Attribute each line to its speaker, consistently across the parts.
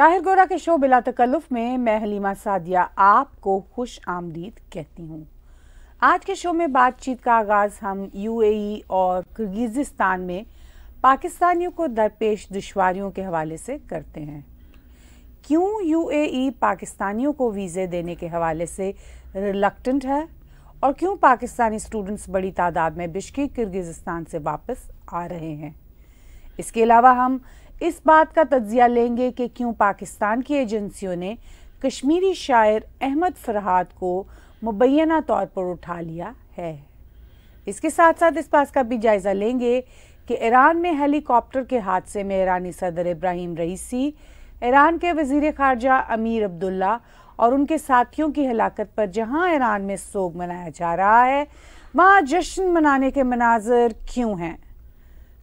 Speaker 1: ताहिर गोरा के शो बिला तकल्लुफ में मैं हलीमा सादिया आपको खुश आमदीद कहती हूँ आज के शो में बातचीत का आगाज़ हम यूएई और किर्गिज़िस्तान में पाकिस्तानियों को दरपेश दुश्वारियों के हवाले से करते हैं क्यों यूएई पाकिस्तानियों को वीज़े देने के हवाले से रिलक्टेंट है और क्यों पाकिस्तानी स्टूडेंट्स बड़ी तादाद में बिश्की किर्गिज़िस्तान से वापस आ रहे हैं इसके अलावा हम इस बात का तजिया लेंगे कि क्यों पाकिस्तान की एजेंसियों ने कश्मीरी शायर अहमद फरहाद को मुबैना तौर पर उठा लिया है इसके साथ साथ इस बात का भी जायज़ा लेंगे कि ईरान में हेलीकॉप्टर के हादसे में ईरानी सदर इब्राहिम रईसी ईरान के वजीर खारजा अमीर अब्दुल्ला और उनके साथियों की हलाकत पर जहां ईरान में सोग मनाया जा रहा है वहां जश्न मनाने के मनाजर क्यों हैं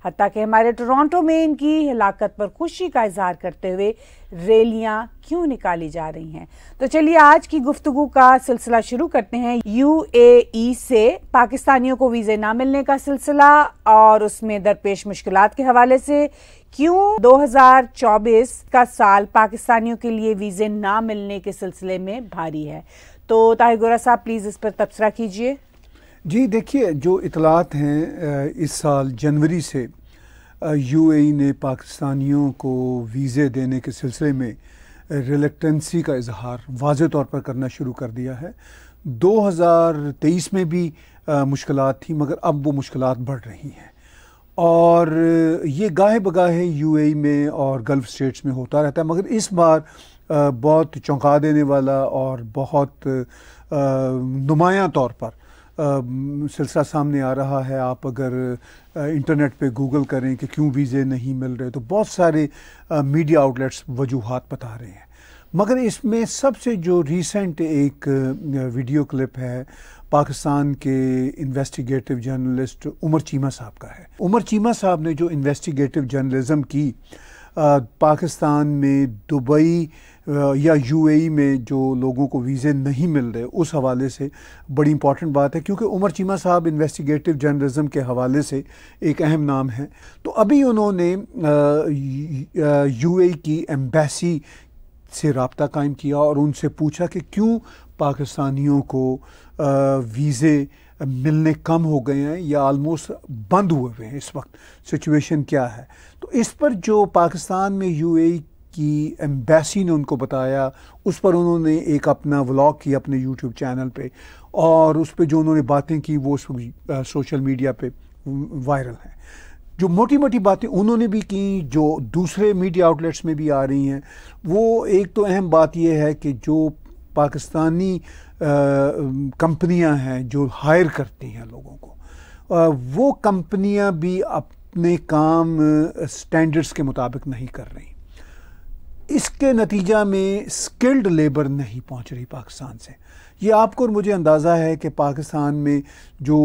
Speaker 1: हती कि हमारे टोरंटो में इनकी हिलात पर खुशी का इजहार करते हुए रैलियां क्यों निकाली जा रही हैं तो चलिए आज की गुफ्तगु का सिलसिला शुरू करते हैं यूएई से पाकिस्तानियों को वीज़े ना मिलने का सिलसिला और उसमें दरपेश मुश्किल के हवाले से क्यों 2024 का साल पाकिस्तानियों के लिए वीज़े ना मिलने के सिलसिले में भारी है तो ताहिर साहब प्लीज़ इस पर तबसरा कीजिए
Speaker 2: जी देखिए जो इतलात हैं इस साल जनवरी से यूएई e ने पाकिस्तानियों को वीज़े देने के सिलसिले में रिलेक्टेंसी का इजहार वाज तौर पर करना शुरू कर दिया है 2023 में भी मुश्किल थी मगर अब वो मुश्किल बढ़ रही हैं और ये गाहे बगाहे यूएई e में और गल्फ़ स्टेट्स में होता रहता है मगर इस बार बहुत चौंका देने वाला और बहुत नुमाया तौर पर सिलसिला सामने आ रहा है आप अगर इंटरनेट पे गूगल करें कि क्यों वीज़े नहीं मिल रहे तो बहुत सारे मीडिया आउटलेट्स वजूहत बता रहे हैं मगर इसमें सबसे जो रीसेंट एक वीडियो क्लिप है पाकिस्तान के इन्वेस्टिगेटिव जर्नलिस्ट उमर चीमा साहब का है उमर चीमा साहब ने जो इन्वेस्टिगेटिव जर्नलिज़म की आ, पाकिस्तान में दुबई या यूएई e में जो लोगों को वीज़े नहीं मिल रहे उस हवाले से बड़ी इंपॉर्टेंट बात है क्योंकि उमर चीमा साहब इन्वेस्टिगेटिव जर्नलिज़म के हवाले से एक अहम नाम है तो अभी उन्होंने यूएई e की एम्बेसी से रबता कायम किया और उनसे पूछा कि क्यों पाकिस्तानियों को वीज़े मिलने कम हो गए हैं या आलमोस्ट बंद हुए हुए हैं इस वक्त सिचुएशन क्या है तो इस पर जो पाकिस्तान में यूएई की एम्बेसी ने उनको बताया उस पर उन्होंने एक अपना व्लॉग किया अपने यूट्यूब चैनल पे और उस पर जो उन्होंने बातें की वो सोशल मीडिया पे वायरल हैं जो मोटी मोटी बातें उन्होंने भी की जो दूसरे मीडिया आउटलेट्स में भी आ रही हैं वो एक तो अहम बात यह है कि जो पाकिस्तानी कंपनियां हैं जो हायर करती हैं लोगों को आ, वो कंपनियां भी अपने काम स्टैंडर्ड्स के मुताबिक नहीं कर रही इसके नतीजा में स्किल्ड लेबर नहीं पहुंच रही पाकिस्तान से ये आपको और मुझे अंदाज़ा है कि पाकिस्तान में जो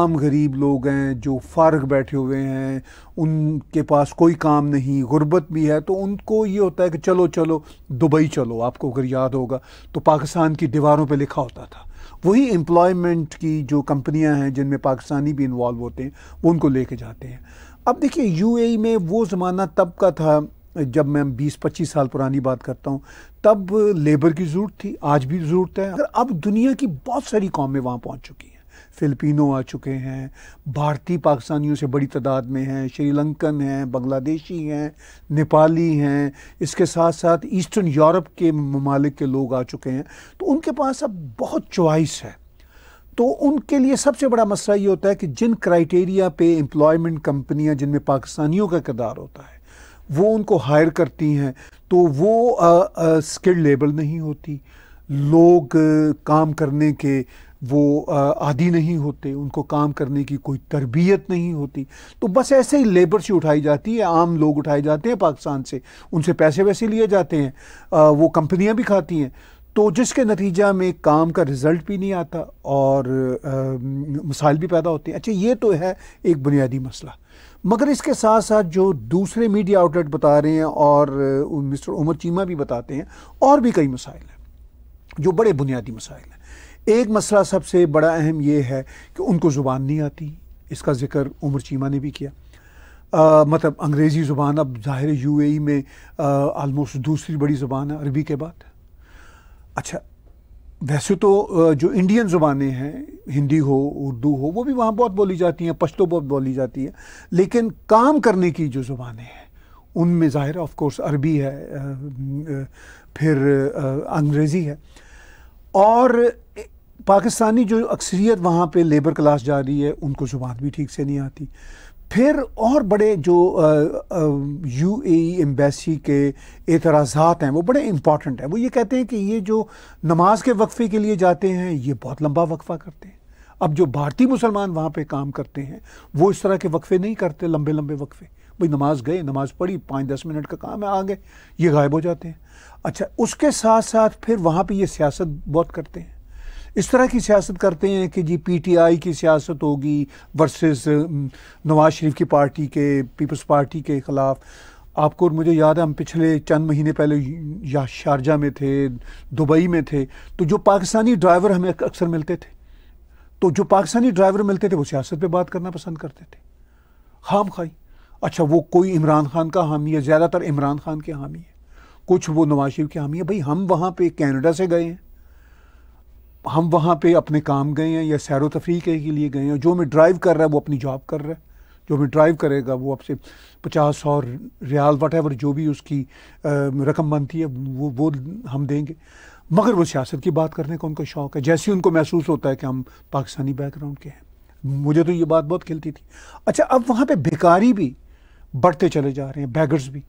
Speaker 2: आम गरीब लोग हैं जो फारग बैठे हुए हैं उनके पास कोई काम नहीं गुर्बत भी है तो उनको ये होता है कि चलो चलो दुबई चलो आपको अगर याद होगा तो पाकिस्तान की दीवारों पे लिखा होता था वही एम्प्लॉयमेंट की जो कंपनियां हैं जिनमें पाकिस्तानी भी इन्वॉल्व होते हैं वो उनको लेके जाते हैं अब देखिए यूएई e में वो ज़माना तब का था जब मैं 20-25 साल पुरानी बात करता हूँ तब लेबर की ज़रूरत थी आज भी ज़रूरत है अगर अब दुनिया की बहुत सारी कौमें वहाँ पहुँच चुकी हैं फिलिपिनो आ चुके हैं भारतीय पाकिस्तानियों से बड़ी तादाद में हैं श्रीलंकन हैं बांग्लादेशी हैं नेपाली हैं इसके साथ साथ ईस्टर्न यूरोप के ममालिक के लोग आ चुके हैं तो उनके पास अब बहुत चॉइस है तो उनके लिए सबसे बड़ा मसला ये होता है कि जिन क्राइटेरिया पे एम्प्लॉयमेंट कंपनियां जिनमें पाकिस्तानियों का किरदार होता है वो उनको हायर करती हैं तो वो स्किल्ड लेबर नहीं होती लोग काम करने के वो आदि नहीं होते उनको काम करने की कोई तरबियत नहीं होती तो बस ऐसे ही लेबर से उठाई जाती है आम लोग उठाए जाते हैं पाकिस्तान से उनसे पैसे वैसे लिए जाते हैं वो कंपनियां भी खाती हैं तो जिसके नतीजा में काम का रिज़ल्ट भी नहीं आता और मसाइल भी पैदा होते हैं अच्छा ये तो है एक बुनियादी मसला मगर इसके साथ साथ जो दूसरे मीडिया आउटलेट बता रहे हैं और मिस्टर उमर चीमा भी बताते हैं और भी कई मसाइल हैं जो बड़े बुनियादी मसाइल हैं एक मसला सबसे बड़ा अहम यह है कि उनको ज़ुबान नहीं आती इसका ज़िक्र उमर चीमा ने भी किया आ, मतलब अंग्रेज़ी ज़ुबान अब ज़ाहिर यू ए में आलमोस्ट दूसरी बड़ी ज़ुबान है अरबी के बाद अच्छा वैसे तो जो इंडियन ज़ुबानें हैं हिंदी हो उर्दू हो वो भी वहाँ बहुत बोली जाती हैं पश्तो बहुत बोली जाती है लेकिन काम करने की जो ज़ुबानें हैं उनमें ज़ाहिर ऑफ कोर्स अरबी है फिर अंग्रेज़ी है और पाकिस्तानी जो अक्सरियत वहाँ पे लेबर क्लास जा रही है उनको ज़ुबान भी ठीक से नहीं आती फिर और बड़े जो यू ए एम्बेसी के एतराज़ात हैं वो बड़े इम्पॉर्टेंट हैं वो ये कहते हैं कि ये जो नमाज के वक्फ़े के लिए जाते हैं ये बहुत लंबा वक्फ़ा करते हैं अब जो भारतीय मुसलमान वहाँ पे काम करते हैं वो इस तरह के वक्फ़े नहीं करते लंबे लंबे वक्फ़े भाई नमाज गए नमाज पढ़ी पाँच दस मिनट का काम है आ गए ये गायब हो जाते हैं अच्छा उसके साथ साथ फिर वहाँ पर ये सियासत बहुत करते हैं इस तरह की सियासत करते हैं कि जी पीटीआई की सियासत होगी वर्सेस नवाज शरीफ की पार्टी के पीपल्स पार्टी के ख़िलाफ़ आपको और मुझे याद है हम पिछले चंद महीने पहले या शारजा में थे दुबई में थे तो जो पाकिस्तानी ड्राइवर हमें अक्सर मिलते थे तो जो पाकिस्तानी ड्राइवर मिलते थे वो सियासत पे बात करना पसंद करते थे खाम खाई अच्छा वो कोई इमरान खान का हामी है ज़्यादातर इमरान खान के हामी है कुछ वो नवाज शरीफ के हामी है भाई हम वहाँ पर कैनेडा से गए हैं हम वहाँ पे अपने काम गए हैं या सैर तफरी के लिए गए हैं जो हमें ड्राइव कर रहा है वो अपनी जॉब कर रहा है जो हमें ड्राइव करेगा वो आपसे पचास सौ रियाल वट एवर जो भी उसकी रकम बनती है वो वो हम देंगे मगर वो सियासत की बात करने का उनका शौक़ है जैसे ही उनको महसूस होता है कि हम पाकिस्तानी बैकग्राउंड के हैं मुझे तो ये बात बहुत खिलती थी अच्छा अब वहाँ पर बेकारी भी बढ़ते चले जा रहे हैं बैगर्स भी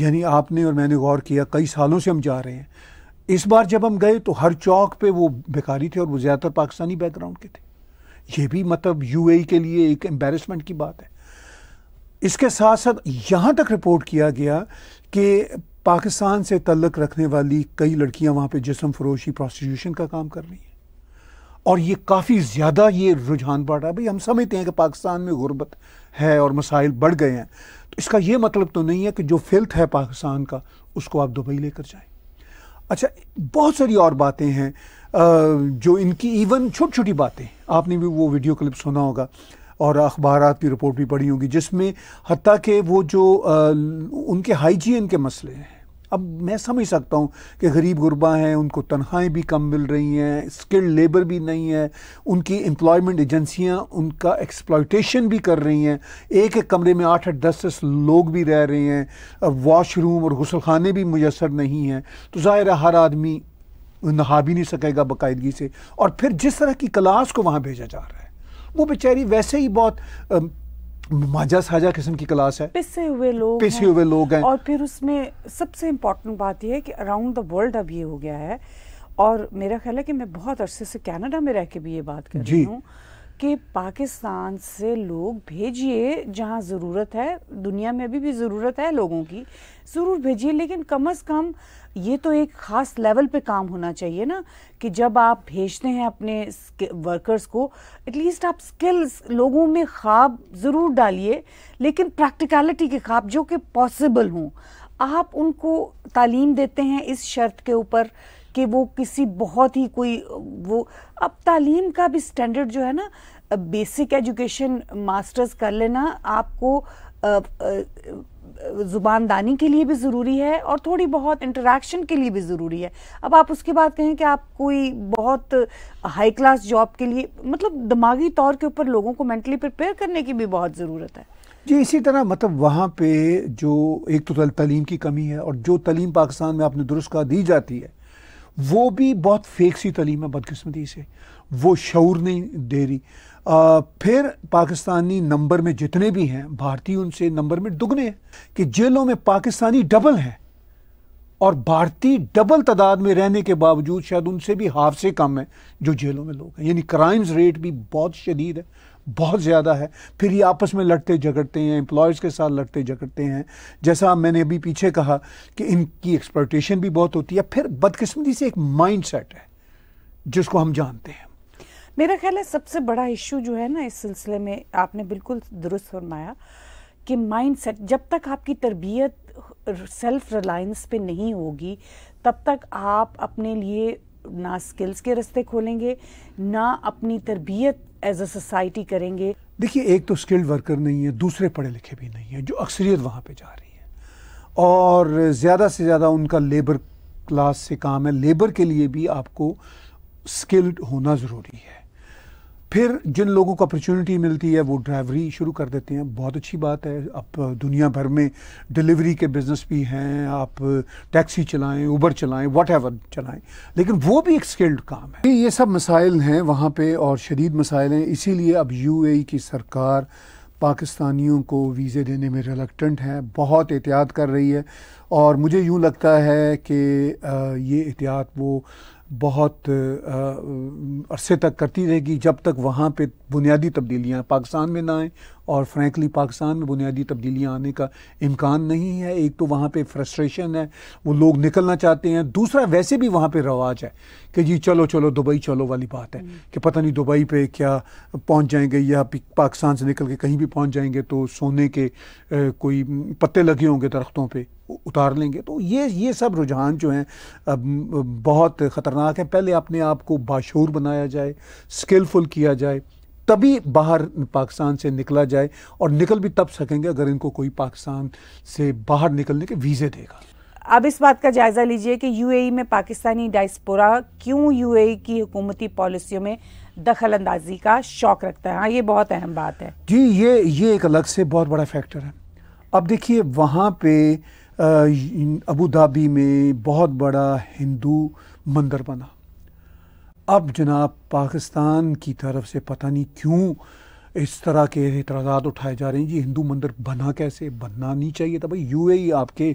Speaker 2: यानी आपने और मैंने गौर किया कई सालों से हम जा रहे हैं इस बार जब हम गए तो हर चौक पे वो भिखारी थे और वो ज़्यादातर पाकिस्तानी बैकग्राउंड के थे ये भी मतलब यूएई e के लिए एक एम्बेरसमेंट की बात है इसके साथ साथ यहाँ तक रिपोर्ट किया गया कि पाकिस्तान से तल्लक रखने वाली कई लड़कियाँ वहाँ पर जिसम फरोशी प्रोस्टिट्यूशन का काम कर रही हैं और ये काफ़ी ज़्यादा ये रुझान बढ़ रहा है भाई हम समझते हैं कि पाकिस्तान में गुर्बत है और मसाइल बढ़ गए हैं तो इसका ये मतलब तो नहीं है कि जो फिल्थ है पाकिस्तान का उसको आप दुबई लेकर जाए अच्छा बहुत सारी और बातें हैं जो इनकी इवन छोटी छोटी बातें आपने भी वो वीडियो क्लिप सुना होगा और अखबार की रिपोर्ट भी पढ़ी होगी जिसमें हती कि वो जो उनके हाइजीन के मसले हैं अब मैं समझ सकता हूँ कि गरीब गुरबा हैं उनको तनख्वाहें भी कम मिल रही हैं स्किल्ड लेबर भी नहीं है उनकी एम्प्लॉयमेंट एजेंसियाँ उनका एक्सप्लाइटेशन भी कर रही हैं एक एक कमरे में आठ आठ दस दस लोग भी रह रहे हैं वाशरूम और गसलखाने भी मुयसर नहीं हैं तो ज़ाहिर है हर आदमी नहा भी नहीं सकेगा बाकायदगी से और फिर जिस तरह की क्लास को वहाँ भेजा जा रहा है वो बेचारी वैसे ही बहुत माजा साजा किस्म की क्लास है
Speaker 1: पिसे हुए लोग पिसे हुए लोग हैं और फिर उसमें सबसे इम्पोर्टेंट बात यह है कि अराउंड द वर्ल्ड अब ये हो गया है और मेरा ख्याल है कि मैं बहुत अरसे से कनाडा में रह के भी ये बात कर रही हूँ कि पाकिस्तान से लोग भेजिए जहाँ ज़रूरत है दुनिया में अभी भी ज़रूरत है लोगों की ज़रूर भेजिए लेकिन कम अज़ कम ये तो एक ख़ास लेवल पे काम होना चाहिए ना कि जब आप भेजते हैं अपने वर्कर्स को एटलीस्ट आप स्किल्स लोगों में ख्वाब ज़रूर डालिए लेकिन प्रैक्टिकलिटी के ख्वाब जो कि पॉसिबल हों आप उनको तालीम देते हैं इस शर्त के ऊपर कि वो किसी बहुत ही कोई वो अब तालीम का भी स्टैंडर्ड जो है ना बेसिक एजुकेशन मास्टर्स कर लेना आपको ज़ुबानदानी के लिए भी ज़रूरी है और थोड़ी बहुत इंटरेक्शन के लिए भी ज़रूरी है अब आप उसके बाद कहें कि आप कोई बहुत हाई क्लास जॉब के लिए मतलब दिमागी तौर के ऊपर लोगों को मेंटली प्रिपेयर करने की भी बहुत ज़रूरत है
Speaker 2: जी इसी तरह मतलब वहाँ पे जो एक तो तलीम की कमी है और जो तलीम पाकिस्तान में आपने दुरुस्त कहा दी जाती है वो भी बहुत फेक सी तलीम है बदकस्मती से वो शौर नहीं दे रही फिर पाकिस्तानी नंबर में जितने भी हैं भारतीय उनसे नंबर में दुगने हैं कि जेलों में पाकिस्तानी डबल हैं और भारतीय डबल तादाद में रहने के बावजूद शायद उनसे भी हाफ से कम है जो जेलों में लोग हैं यानी क्राइम्स रेट भी बहुत शदीद है बहुत ज़्यादा है फिर ये आपस में लड़ते झगड़ते हैं एम्प्लॉयज़ के साथ लड़ते झगड़ते हैं जैसा मैंने अभी पीछे कहा कि इनकी एक्सपर्टेशन भी बहुत होती है फिर बदकिस्मती से एक माइंड सेट है जिसको हम जानते हैं
Speaker 1: मेरा ख्याल है सबसे बड़ा इशू जो है ना इस सिलसिले में आपने बिल्कुल दुरुस्त फरमाया कि माइंडसेट जब तक आपकी तरबियत सेल्फ रिलायंस पे नहीं होगी तब तक आप अपने लिए ना स्किल्स के रास्ते खोलेंगे ना अपनी तरबियत एज अ सोसाइटी करेंगे
Speaker 2: देखिए एक तो स्किल्ड वर्कर नहीं है दूसरे पढ़े लिखे भी नहीं है जो अक्सरियत वहाँ पे जा रही है और ज़्यादा से ज़्यादा उनका लेबर क्लास से काम है लेबर के लिए भी आपको स्किल्ड होना ज़रूरी है फिर जिन लोगों को अपॉर्चुनिटी मिलती है वो ड्राइवरी शुरू कर देते हैं बहुत अच्छी बात है आप दुनिया भर में डिलीवरी के बिजनेस भी हैं आप टैक्सी चलाएं उबर चलाएं वट चलाएं लेकिन वो भी एक स्किल्ड काम है ये सब मसाइल हैं वहाँ पे और शदीद मसाइल हैं इसीलिए अब यूएई e की सरकार पाकिस्तानियों को वीज़े देने में रिलक्टेंट है बहुत एहतियात कर रही है और मुझे यूँ लगता है कि ये एहतियात वो बहुत अरसे तक करती रहेगी जब तक वहाँ पे बुनियादी तब्दीलियाँ पाकिस्तान में ना आएँ और फ्रैंकली पाकिस्तान में बुनियादी तब्दीलियाँ आने का इम्कान नहीं है एक तो वहाँ पर फ्रस्ट्रेशन है वो लोग निकलना चाहते हैं दूसरा वैसे भी वहाँ पर रवाज है कि जी चलो चलो दुबई चलो वाली बात है हम्म। कि पता नहीं दुबई पर क्या पहुँच जाएंगे या पाकिस्तान से निकल के कहीं भी पहुँच जाएंगे तो सोने के कोई पत्ते लगे होंगे दरख्तों पर उतार लेंगे तो ये ये सब रुझान जो हैं बहुत ख़तरनाक है पहले अपने आप को बाशूर बनाया जाए स्किलफुल किया जाए तभी बाहर पाकिस्तान से निकला जाए और निकल भी तब सकेंगे अगर इनको कोई पाकिस्तान से बाहर निकलने के वीज़े देगा
Speaker 1: अब इस बात का जायज़ा लीजिए कि यूएई में पाकिस्तानी डायस्पोरा क्यों यूएई की हुकूमती पॉलिसियों में दखल अंदाजी का शौक रखता है हाँ ये बहुत अहम बात है
Speaker 2: जी ये ये एक अलग से बहुत बड़ा फैक्टर है अब देखिए वहाँ पे अबू धाबी में बहुत बड़ा हिंदू मंदिर बना अब जनाब पाकिस्तान की तरफ से पता नहीं क्यों इस तरह के एतराज़ा उठाए जा रहे हैं जी हिंदू मंदिर बना कैसे बनना नहीं चाहिए था भाई यूएई आपके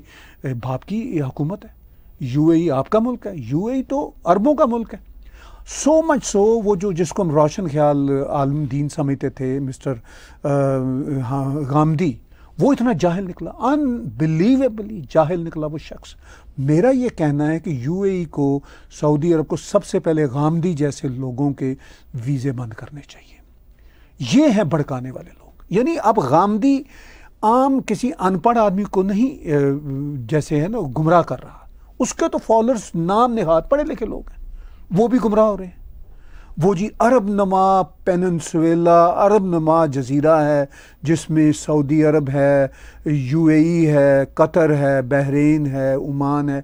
Speaker 2: बाप की हकूमत हुकूमत है यूएई आपका मुल्क है यूएई तो अरबों का मुल्क है सो मच सो वो जो जिसको हम रोशन ख्याल आलम दीन समझते थे मिस्टर हाँ, गामदी वो इतना जाहिल निकला अनबिलीवेबली जाहिल निकला वो शख्स मेरा ये कहना है कि यूएई e को सऊदी अरब को सबसे पहले गामदी जैसे लोगों के वीज़े बंद करने चाहिए ये हैं भड़काने वाले लोग यानी अब गामदी आम किसी अनपढ़ आदमी को नहीं जैसे है ना गुमराह कर रहा उसके तो फॉलोअर्स नाम निहाद पढ़े लिखे लोग हैं वो भी गुमराह हो रहे हैं वो जी अरब नमा पेनसवेला अरब नमा जजीरा है जिसमें सऊदी अरब है यूएई है कतर है बहरीन है ओमान है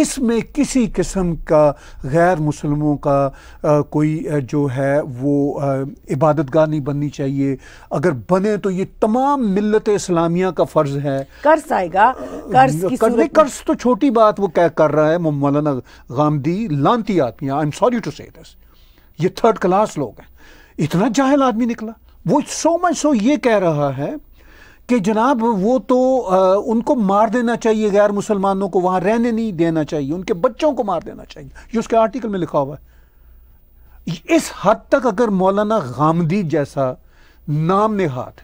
Speaker 2: इसमें किसी किस्म का गैर मुसलमों का आ, कोई जो है वो इबादत गाह नहीं बननी चाहिए अगर बने तो ये तमाम मिलत इस्लामिया का फ़र्ज है
Speaker 1: कर्ज आएगा कर्ज की कर, कर्ज
Speaker 2: तो छोटी बात वो क्या कर रहा है मौलाना गांधी लानती आदमी I am sorry to say this ये थर्ड क्लास लोग हैं इतना जाहिल आदमी निकला वो सो मच सो ये कह रहा है कि जनाब वो तो आ, उनको मार देना चाहिए गैर मुसलमानों को वहाँ रहने नहीं देना चाहिए उनके बच्चों को मार देना चाहिए ये उसके आर्टिकल में लिखा हुआ है इस हद तक अगर मौलाना गामदी जैसा नाम निहाद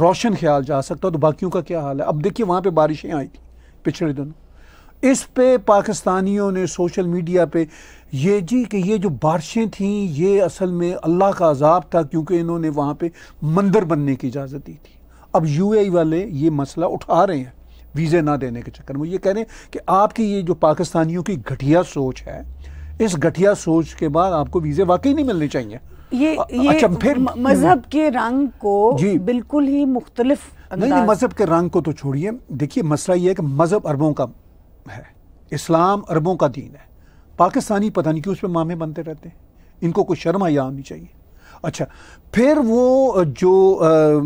Speaker 2: रोशन ख्याल जा सकता तो बाकियों का क्या हाल है अब देखिए वहाँ पे बारिशें आई थी पिछले दिनों इस पे पाकिस्तानियों ने सोशल मीडिया पे ये जी कि ये जो बारिशें थीं ये असल में अल्लाह का अजाब था क्योंकि इन्होंने वहाँ पे मंदिर बनने की इजाज़त दी थी अब यूएई वाले ये मसला उठा रहे हैं वीज़े ना देने के चक्कर में ये कह रहे हैं कि आपकी ये जो पाकिस्तानियों की घटिया सोच है इस घटिया सोच के बाद आपको वीज़े वाकई नहीं मिलने चाहिए ये ये अच्छा फिर मजहब
Speaker 1: के रंग को जी
Speaker 2: बिल्कुल ही मुख्तलिफ नहीं नहीं मजहब के रंग को तो छोड़िए देखिए मसला ये है कि मजहब अरबों का है इस्लाम अरबों का दीन है पाकिस्तानी पता नहीं क्यों उस पर मामे बनते रहते हैं इनको कोई शर्म आया होनी चाहिए अच्छा फिर वो जो आ,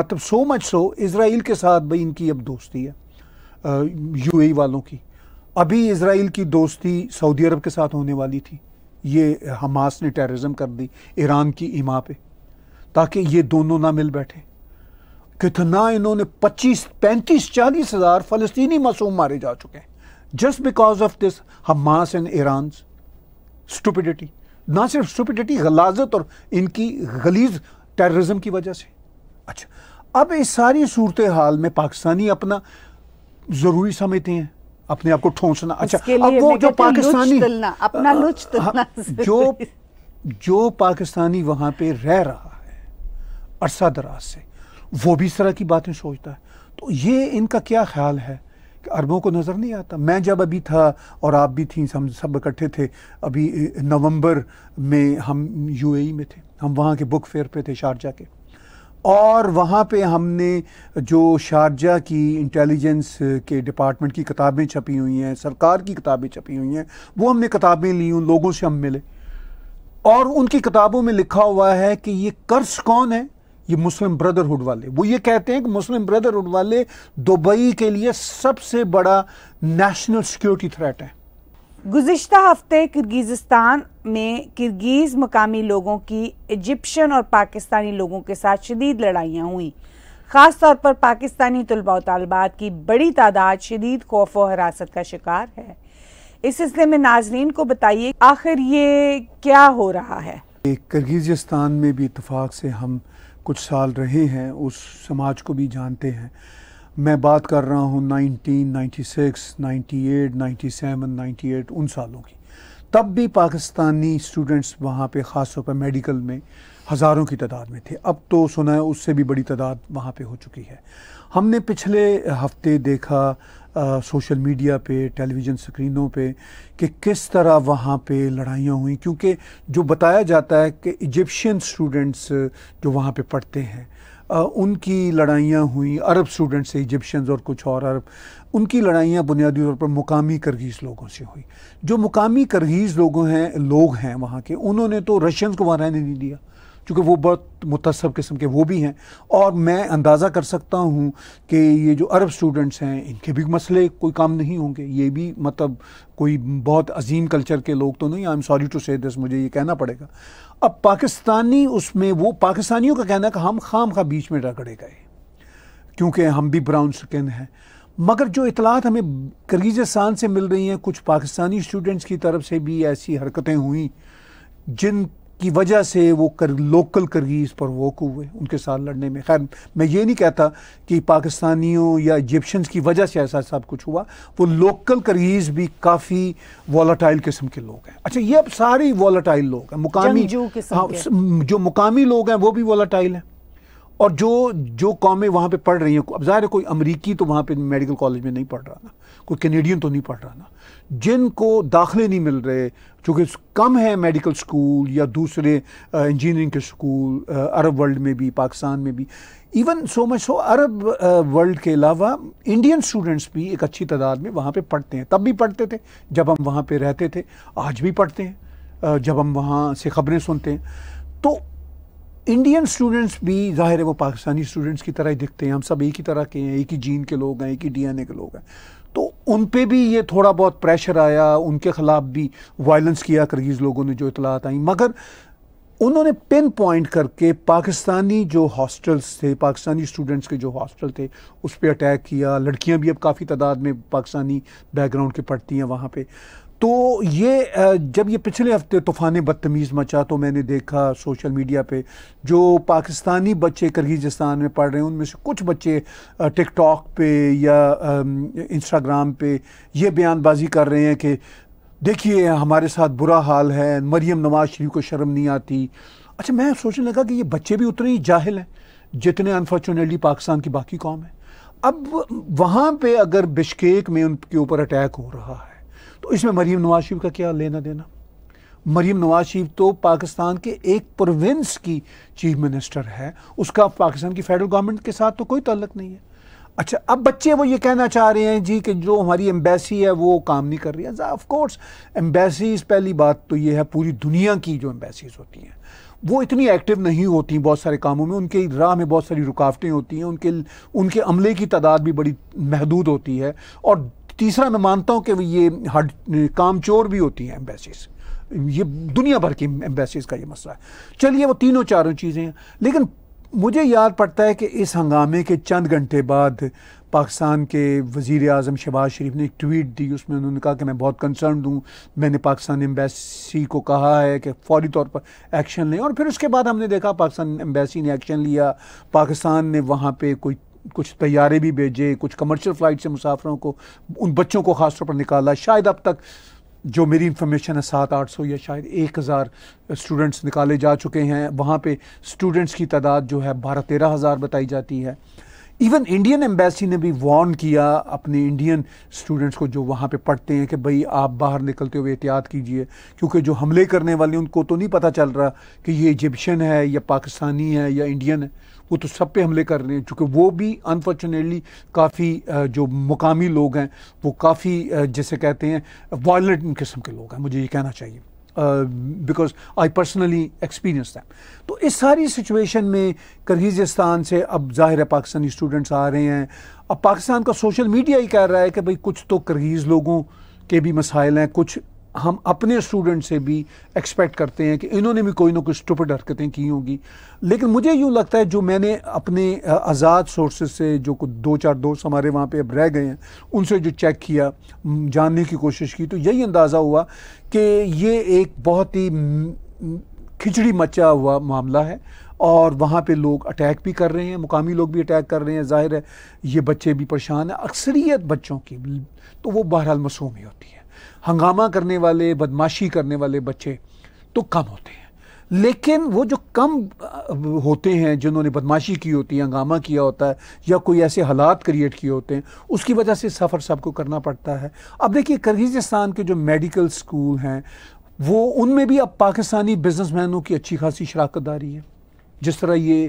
Speaker 2: मतलब सो मच सो इसराइल के साथ भाई इनकी अब दोस्ती है ए e वालों की अभी इसराइल की दोस्ती सऊदी अरब के साथ होने वाली थी ये हमास ने टेररिज्म कर दी ईरान की इमा पे ताकि ये दोनों ना मिल बैठे कितना इन्होंने 25, 35, चालीस हज़ार फ़लस्तनी मासूम मारे जा चुके हैं just because of this Hamas and Iran stupidity. ना सिर्फ स्टूपिडिटी गलाजत और इनकी गलीज टेररिज्म की वजह से अच्छा अब इस सारी सूरत हाल में पाकिस्तानी अपना ज़रूरी समझते हैं अपने आप को ठोंसना अच्छा अब वो जो पाकिस्तानी अपना लुच हाँ, जो जो पाकिस्तानी वहां पे रह रहा है अरसा दराज से वो भी इस तरह की बातें सोचता है तो ये इनका क्या ख्याल है अरबों को नज़र नहीं आता मैं जब अभी था और आप भी थी हम सब इकट्ठे थे अभी नवंबर में हम यूएई e में थे हम वहाँ के बुक फेयर पे थे शारजा के और वहाँ पे हमने जो शारजा की इंटेलिजेंस के डिपार्टमेंट की किताबें छपी हुई हैं सरकार की किताबें छपी हुई हैं वो हमने किताबें ली उन लोगों से हम मिले और उनकी किताबों में लिखा हुआ है कि ये कर्ज कौन है ये मुस्लिम ब्रदरहुड वाले वो ये कहते हैं कि मुस्लिम ब्रदरहुड वाले दुबई के लिए सबसे बड़ा नेशनल सिक्योरिटी थ्रेट है
Speaker 1: गुजशत हफ्ते किर्गिज़स्तान में किर्गिज मकामी लोगों की इजिप्शियन और पाकिस्तानी लोगों के साथ शदीद लड़ाइयाँ हुई ख़ास तौर पर पाकिस्तानी तलबा और तलबात की बड़ी तादाद शदीद खौफ व हरासत का शिकार है इस सिलसिले में नाजरीन को बताइए आखिर ये क्या हो रहा है
Speaker 2: किर्गिज़स्तान में भी इतफाक़ से हम कुछ साल रहे हैं उस समाज को भी जानते हैं मैं बात कर रहा हूँ 1996, 98, 97, 98 उन सालों की तब भी पाकिस्तानी स्टूडेंट्स वहाँ पे ख़ास तौर पर मेडिकल में हज़ारों की तादाद में थे अब तो सुना है उससे भी बड़ी तादाद वहाँ पे हो चुकी है हमने पिछले हफ्ते देखा आ, सोशल मीडिया पे टेलीविज़न स्क्रीनों पे कि किस तरह वहाँ पे लड़ाइयाँ हुई क्योंकि जो बताया जाता है कि इजिप्शियन स्टूडेंट्स जो वहाँ पे पढ़ते हैं उनकी लड़ाइयाँ हुई अरब स्टूडेंट्स से इजिप्शियंस और कुछ और अरब उनकी लड़ाइयाँ बुनियादी तौर पर मुकामी करगीज़ लोगों से हुई जो मुकामी करगीज़ लोगों हैं लोग हैं वहाँ के उन्होंने तो रशियंस को वहाँ रहने नहीं दिया चूँकि वो बहुत मुतसब किस्म के वो भी हैं और मैं अंदाज़ा कर सकता हूँ कि ये जो अरब स्टूडेंट्स हैं इनके भी मसले कोई काम नहीं होंगे ये भी मतलब कोई बहुत अजीम कल्चर के लोग तो नहीं I am sorry to say this मुझे ये कहना पड़ेगा अब पाकिस्तानी उसमें वो पाकिस्तानियों का कहना है कि हम खाम खा बीच में रगड़े गए क्योंकि हम भी ब्राउन स्किन हैं मगर जो इतलात हमें करगिजस्तान से मिल रही हैं कुछ पाकिस्तानी स्टूडेंट्स की तरफ से भी ऐसी हरकतें हुई जिन की वजह से वो कर लोकल करगीज़ पर वोक हुए उनके साथ लड़ने में खैर मैं ये नहीं कहता कि पाकिस्तानियों या इजिप्शंस की वजह से ऐसा सब कुछ हुआ वो लोकल करगीज़ भी काफ़ी वॉलाटाइल किस्म के लोग हैं अच्छा ये अब सारे वॉलाटाइल लोग हैं मुकामी हाँ, जो मुकामी लोग हैं वो भी वॉलाटाइल हैं और जो जो कॉमें वहाँ पर पढ़ रही हैं अब ज़ाहिर है कोई अमरीकी तो वहाँ पर मेडिकल कॉलेज में नहीं पढ़ रहा ना कोई कैनेडियन तो नहीं पढ़ रहा ना जिनको दाखिले नहीं मिल रहे चूँकि कम है मेडिकल स्कूल या दूसरे इंजीनियरिंग के स्कूल अरब वर्ल्ड में भी पाकिस्तान में भी even so much so Arab world के अलावा इंडियन स्टूडेंट्स भी एक अच्छी तादाद में वहाँ पे पढ़ते हैं तब भी पढ़ते थे जब हम वहाँ पे रहते थे आज भी पढ़ते हैं जब हम वहाँ से खबरें सुनते हैं तो इंडियन स्टूडेंट्स भी जाहिर है वो पाकिस्तानी स्टूडेंट्स की तरह ही दिखते हैं हम सब एक ही तरह के हैं एक ही जीन के लोग हैं एक ही डीएनए के लोग हैं उन पर भी ये थोड़ा बहुत प्रेशर आया उनके ख़िलाफ़ भी वायलेंस किया करगीज़ लोगों ने जो इतलात आई मगर उन्होंने पिन पॉइंट करके पाकिस्तानी जो हॉस्टल्स थे पाकिस्तानी स्टूडेंट्स के जो हॉस्टल थे उस पर अटैक किया लड़कियां भी अब काफ़ी तादाद में पाकिस्तानी बैकग्राउंड के पढ़ती हैं वहाँ पर तो ये जब ये पिछले हफ्ते तूफ़ान बदतमीज़ मचा तो मैंने देखा सोशल मीडिया पे जो पाकिस्तानी बच्चे करगिजिस्तान में पढ़ रहे हैं उनमें से कुछ बच्चे टिकटॉक पे या इंस्टाग्राम पे ये बयानबाजी कर रहे हैं कि देखिए हमारे साथ बुरा हाल है मरियम नवाज शरीफ को शर्म नहीं आती अच्छा मैं सोचने लगा कि ये बच्चे भी उतने ही जाहिल हैं जितने अनफॉर्चुनेटली पाकिस्तान की बाकी कौम है अब वहाँ पे अगर बिशकेक में उनके ऊपर अटैक हो रहा है तो इसमें मरीम नवाज शरीफ का क्या लेना देना मरीम नवाज शरीफ तो पाकिस्तान के एक प्रोविंस की चीफ मिनिस्टर है उसका पाकिस्तान की फेडरल गवर्नमेंट के साथ तो कोई तल्लक नहीं है अच्छा अब बच्चे वो ये कहना चाह रहे हैं जी कि जो हमारी एम्बेसी है वो काम नहीं कर रही है ऑफकोर्स एम्बेसीज पहली बात तो ये है पूरी दुनिया की जो एम्बेसीज होती हैं वो इतनी एक्टिव नहीं होती बहुत सारे कामों में उनके राह में बहुत सारी रुकावटें होती हैं उनके उनके अमले की तादाद भी बड़ी महदूद होती है और तीसरा मैं मानता हूँ कि ये हड काम चोर भी होती हैं एम्बेसीज़ ये दुनिया भर की एम्बेसीज का ये मसला है चलिए वो तीनों चारों चीज़ें हैं लेकिन मुझे याद पड़ता है कि इस हंगामे के चंद घंटे बाद पाकिस्तान के वज़ी अजम शहबाज शरीफ ने एक ट्वीट दी उसमें उन्होंने कहा कि मैं बहुत कंसर्न हूँ मैंने पाकिस्तान एम्बेसी को कहा है कि फौरी तौर पर एक्शन लें और फिर उसके बाद हमने देखा पाकिस्तान एम्बेसी ने एक्शन लिया पाकिस्तान ने वहाँ पर कोई कुछ तैयारे भी भेजे कुछ कमर्शियल फ़्लाइट से मुसाफरों को उन बच्चों को ख़ास तौर पर निकाला शायद अब तक जो मेरी इन्फॉर्मेशन है सात आठ सौ या शायद एक हज़ार स्टूडेंट्स निकाले जा चुके हैं वहाँ पे स्टूडेंट्स की तादाद जो है बारह तेरह हज़ार बताई जाती है इवन इंडियन एम्बेसी ने भी वार्न किया अपने इंडियन स्टूडेंट्स को जो वहाँ पे पढ़ते हैं कि भाई आप बाहर निकलते हुए एहतियात कीजिए क्योंकि जो हमले करने वाले उनको तो नहीं पता चल रहा कि ये इजिप्शियन है या पाकिस्तानी है या इंडियन है वो तो सब पे हमले कर रहे हैं चूँकि वो भी अनफॉर्चुनेटली काफ़ी जो मुकामी लोग हैं वो काफ़ी जैसे कहते हैं वायलेंट किस्म के लोग हैं मुझे ये कहना चाहिए because I personally experience them तो इस सारी सिचुएशन में करगिजस्तान से अब ज़ाहिर है पाकिस्तानी स्टूडेंट्स आ रहे हैं अब पाकिस्तान का सोशल मीडिया ही कह रहा है कि भाई कुछ तो करगीज़ लोगों के भी मसाइल हैं कुछ हम अपने स्टूडेंट से भी एक्सपेक्ट करते हैं कि इन्होंने भी कोई ना कोई स्टूपिड हरकतें की होंगी लेकिन मुझे यूँ लगता है जो मैंने अपने आज़ाद सोर्सेज से जो कुछ दो चार दोस्त हमारे वहाँ पे अब रह गए हैं उनसे जो चेक किया जानने की कोशिश की तो यही अंदाज़ा हुआ कि ये एक बहुत ही खिचड़ी मचा हुआ मामला है और वहाँ पे लोग अटैक भी कर रहे हैं मुकामी लोग भी अटैक कर रहे हैं जाहिर है ये बच्चे भी परेशान हैं अक्सरियत बच्चों की तो वो बहरहाल मसूम ही होती है हंगामा करने वाले बदमाशी करने वाले बच्चे तो कम होते हैं लेकिन वो जो कम होते हैं जिन्होंने बदमाशी की होती है हंगामा किया होता है या कोई ऐसे हालात क्रिएट किए होते हैं उसकी वजह से सफ़र सबको करना पड़ता है अब देखिए किर्गिजस्तान के जो मेडिकल स्कूल हैं वो उनमें भी अब पाकिस्तानी बिजनेसमैनों की अच्छी खासी शराकत दारी है जिस तरह ये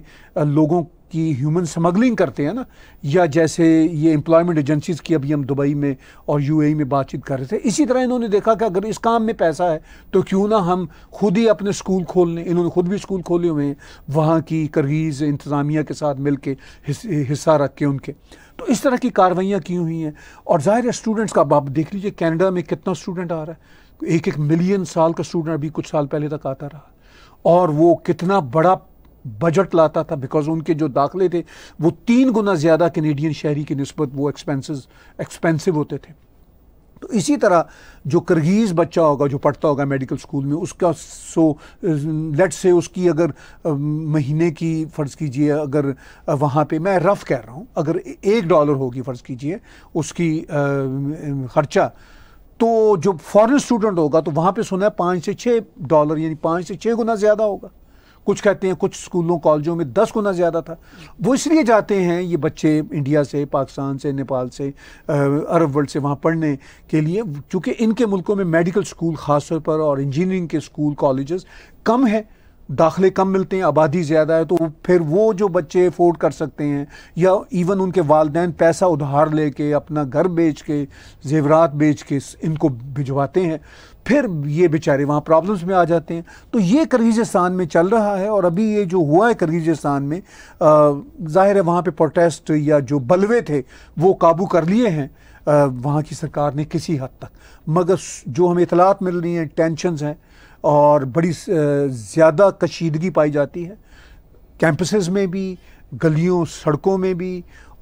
Speaker 2: लोगों की ह्यूमन स्मगलिंग करते हैं ना या जैसे ये एम्प्लॉयमेंट एजेंसीज़ की अभी हम दुबई में और यूएई e में बातचीत कर रहे थे इसी तरह इन्होंने देखा कि अगर इस काम में पैसा है तो क्यों ना हम खुद ही अपने स्कूल खोल लें इन्होंने खुद भी स्कूल खोले हुए हैं वहाँ की करगीज़ इंतज़ामिया के साथ मिल के हिस्सा रख के उनके तो इस तरह की कार्रवाइयाँ की हुई हैं और ज़ाहिर है स्टूडेंट्स का आप देख लीजिए कैनेडा में कितना स्टूडेंट आ रहा है एक एक मिलियन साल का स्टूडेंट अभी कुछ साल पहले तक आता रहा और वो कितना बड़ा बजट लाता था बिकॉज उनके जो दाखिले थे वो तीन गुना ज़्यादा कैनेडियन शहरी की नस्बत वो एक्सपेंसेस एक्सपेंसिव होते थे तो इसी तरह जो करगीज़ बच्चा होगा जो पढ़ता होगा मेडिकल स्कूल में उसका सो लेट से उसकी अगर महीने की फ़र्ज़ कीजिए अगर वहाँ पे मैं रफ़ कह रहा हूँ अगर एक डॉलर होगी फ़र्ज़ कीजिए उसकी ख़र्चा तो जो फॉरेन स्टूडेंट होगा तो वहाँ पे सुना है पाँच से छः डॉलर यानी पाँच से छः गुना ज़्यादा होगा कुछ कहते हैं कुछ स्कूलों कॉलेजों में दस गुना ज़्यादा था वो इसलिए जाते हैं ये बच्चे इंडिया से पाकिस्तान से नेपाल से अरब वर्ल्ड से वहाँ पढ़ने के लिए चूँकि इनके मुल्कों में मेडिकल स्कूल ख़ासतौर पर और इंजीनियरिंग के स्कूल कॉलेज कम है दाखिले कम मिलते हैं आबादी ज़्यादा है तो फिर वो जो बच्चे अफोर्ड कर सकते हैं या इवन उनके वालदे पैसा उधार लेके अपना घर बेच के जेवरात बेच के इनको भिजवाते हैं फिर ये बेचारे वहाँ प्रॉब्लम्स में आ जाते हैं तो ये करगिजस्तान में चल रहा है और अभी ये जो हुआ है करगिजस्तान में ज़ाहिर है वहाँ पे प्रोटेस्ट या जो बलवे थे वो काबू कर लिए हैं वहाँ की सरकार ने किसी हद तक मगर जो हमें इतलात मिल रही हैं टेंशनस हैं और बड़ी ज़्यादा कशीदगी पाई जाती है कैंपसेस में भी गलियों सड़कों में भी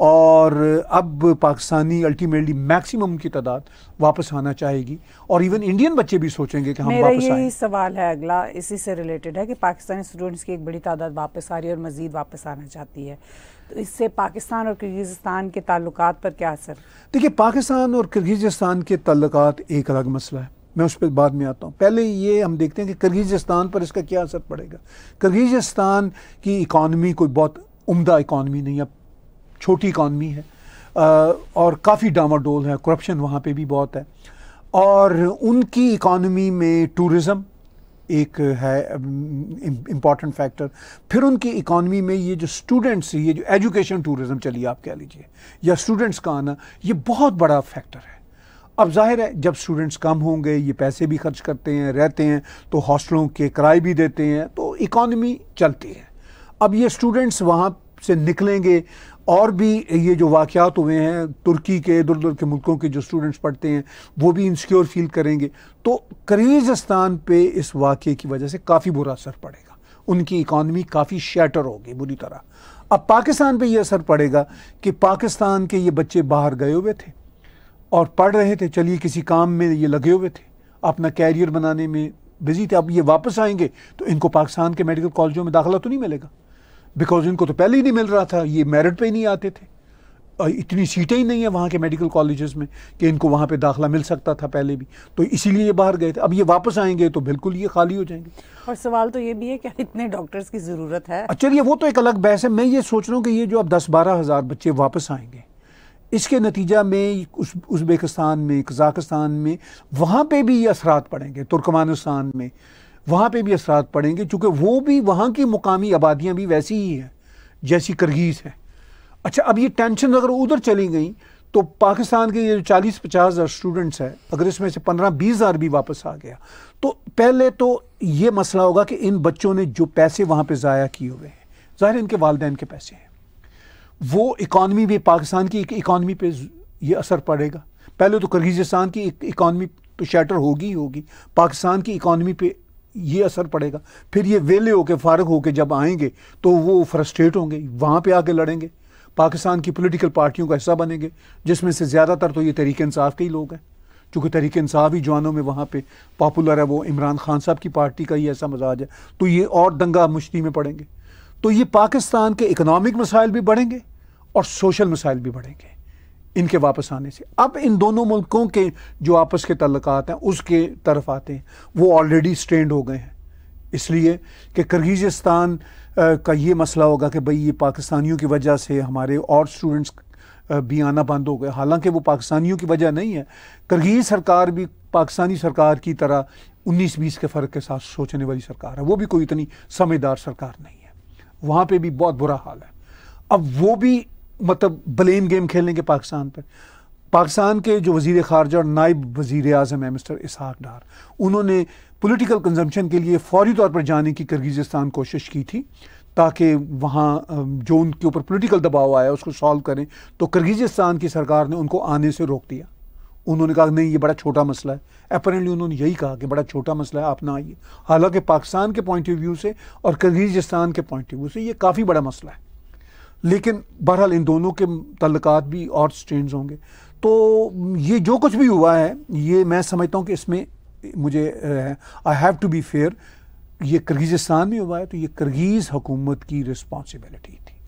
Speaker 2: और अब पाकिस्तानी अल्टीमेटली मैक्सिमम की तादाद वापस आना चाहेगी और इवन इंडियन बच्चे भी सोचेंगे कि हम मेरा वापस यही
Speaker 1: सवाल है अगला इसी से रिलेटेड है कि पाकिस्तानी स्टूडेंट्स की एक बड़ी तादाद वापस आ रही है और मज़ीद वापस आना चाहती है तो इससे पाकिस्तान और किर्गिज़स्तान के ताल्लुक पर क्या असर
Speaker 2: देखिए पाकिस्तान और किर्गिज़स्तान के ताल्लुक एक अलग मसला है मैं उस पर बाद में आता हूँ पहले ये हम देखते हैं कि किर्गिज़स्तान पर इसका क्या असर पड़ेगा किर्गिज़स्तान की इकानमी कोई बहुत उमदा इकानमी नहीं है छोटी इकानमी है और काफ़ी डामाडोल है करप्शन वहाँ पर भी बहुत है और उनकी इकानमी में टूरिज़म एक है इम्पॉर्टेंट फैक्टर फिर उनकी इकानमी में ये जो स्टूडेंट्स ये जो एजुकेशन टूरिज़म चलिए आप कह लीजिए या स्टूडेंट्स का आना ये बहुत बड़ा फैक्टर है अब जाहिर है जब स्टूडेंट्स कम होंगे ये पैसे भी खर्च करते हैं रहते हैं तो हॉस्टलों के किराए भी देते हैं तो इकानमी चलती है अब ये स्टूडेंट्स वहाँ से निकलेंगे और भी ये जो वाक़ात हुए हैं तुर्की के इधर उधर के मुल्कों के जो स्टूडेंट्स पढ़ते हैं वो भी इनसिक्योर फील करेंगे तो करीज़स्तान पे इस वाक़े की वजह से काफ़ी बुरा असर पड़ेगा उनकी इकानमी काफ़ी शैटर होगी बुरी तरह अब पाकिस्तान पे ये असर पड़ेगा कि पाकिस्तान के ये बच्चे बाहर गए हुए थे और पढ़ रहे थे चलिए किसी काम में ये लगे हुए थे अपना कैरियर बनाने में बिजी थे अब ये वापस आएंगे तो इनको पाकिस्तान के मेडिकल कॉलेजों में दाखिला तो नहीं मिलेगा बिकॉज इनको तो पहले ही नहीं मिल रहा था ये मेरिट पे ही नहीं आते थे इतनी सीटें ही नहीं है वहाँ के मेडिकल कॉलेजेस में कि इनको वहाँ पे दाखला मिल सकता था पहले भी तो इसीलिए ये बाहर गए थे अब ये वापस आएंगे तो बिल्कुल ये खाली हो जाएंगे
Speaker 1: और सवाल तो ये भी है कि इतने डॉक्टर्स की ज़रूरत है
Speaker 2: अच्छा, चलिए वो तो एक अलग बहस है मैं ये सोच रहा हूँ कि ये जो अब दस बारह हज़ार बच्चे वापस आएंगे इसके नतीजा में उस उज़्बेकिस्तान में कज़ाकस्तान में वहाँ पर भी ये असरात पड़ेंगे तुर्कमानिस्तान में वहाँ पे भी असरात पड़ेंगे चूँकि वो भी वहाँ की मुकामी आबादियाँ भी वैसी ही हैं जैसी करगीज़ हैं अच्छा अब ये टेंशन अगर उधर चली गई तो पाकिस्तान के ये जो चालीस पचास हज़ार स्टूडेंट्स हैं अगर इसमें से पंद्रह बीस हज़ार भी वापस आ गया तो पहले तो ये मसला होगा कि इन बच्चों ने जो पैसे वहाँ पर ज़ाया किए हुए हैं ज़ाहिर इनके वालदेन के पैसे हैं वो इकानमी भी पाकिस्तान की इकानमी पर यह असर पड़ेगा पहले तो किर्गिजस्तान की इकानमी तो शटर होगी ही होगी पाकिस्तान की इकानमी पर ये असर पड़ेगा फिर ये वेले होके फारग होके जब आएंगे तो वो फ्रस्ट्रेट होंगे वहाँ पे आके लड़ेंगे पाकिस्तान की पॉलिटिकल पार्टियों का हिस्सा बनेंगे जिसमें से ज़्यादातर तो ये तरीके इंसाफ के ही लोग हैं चूँकि तरीके इंसाफ ही जवानों में वहाँ पर पॉपुलर है वो इमरान खान साहब की पार्टी का ही ऐसा मजाज है तो ये और दंगा मुश्ती में पड़ेंगे तो ये पाकिस्तान के इकनॉमिक मसाइल भी बढ़ेंगे और सोशल मसाइल भी बढ़ेंगे इनके वापस आने से अब इन दोनों मुल्कों के जो आपस के तल्लक हैं उसके तरफ आते हैं वो ऑलरेडी स्ट्रेंड हो गए हैं इसलिए कि किर्गिजस्तान का ये मसला होगा कि भाई ये पाकिस्तानियों की वजह से हमारे और स्टूडेंट्स भी आना बंद हो गए हालांकि वो पाकिस्तानियों की वजह नहीं है करगीज सरकार भी पाकिस्तानी सरकार की तरह उन्नीस बीस के फ़र्क के साथ सोचने वाली सरकार है वो भी कोई इतनी समझदार सरकार नहीं है वहाँ पर भी बहुत बुरा हाल है अब वो भी मतलब ब्लेम गेम खेलेंगे पाकिस्तान पर पाकिस्तान के जो वजीर खारजा और नायब वजीर अजम है मिस्टर इसहाक डार उन्होंने पोलिटिकल कंजम्पशन के लिए फौरी तौर पर जाने की किर्गिजस्तान कोशिश की थी ताकि वहाँ जो उनके ऊपर पोलिटिकल दबाव आया उसको सॉल्व करें तो किर्गिजस्तान की सरकार ने उनको आने से रोक दिया उन्होंने कहा नहीं ये बड़ा छोटा मसला है अपेरेंटली उन्होंने यही कहा कि बड़ा छोटा मसला है आप ना आइए हालांकि पाकिस्तान के पॉइंट ऑफ व्यू से और किर्गिजस्तान के पॉइंट ऑफ व्यू से ये काफ़ी बड़ा मसला है लेकिन बहरहाल इन दोनों के तल्लक भी और स्ट्रेंज होंगे तो ये जो कुछ भी हुआ है ये मैं समझता हूँ कि इसमें मुझे I have to be fair ये किर्गिजस्तान में हुआ है तो ये किर्गीज़ हुकूमत की रिस्पॉन्सिबिलिटी थी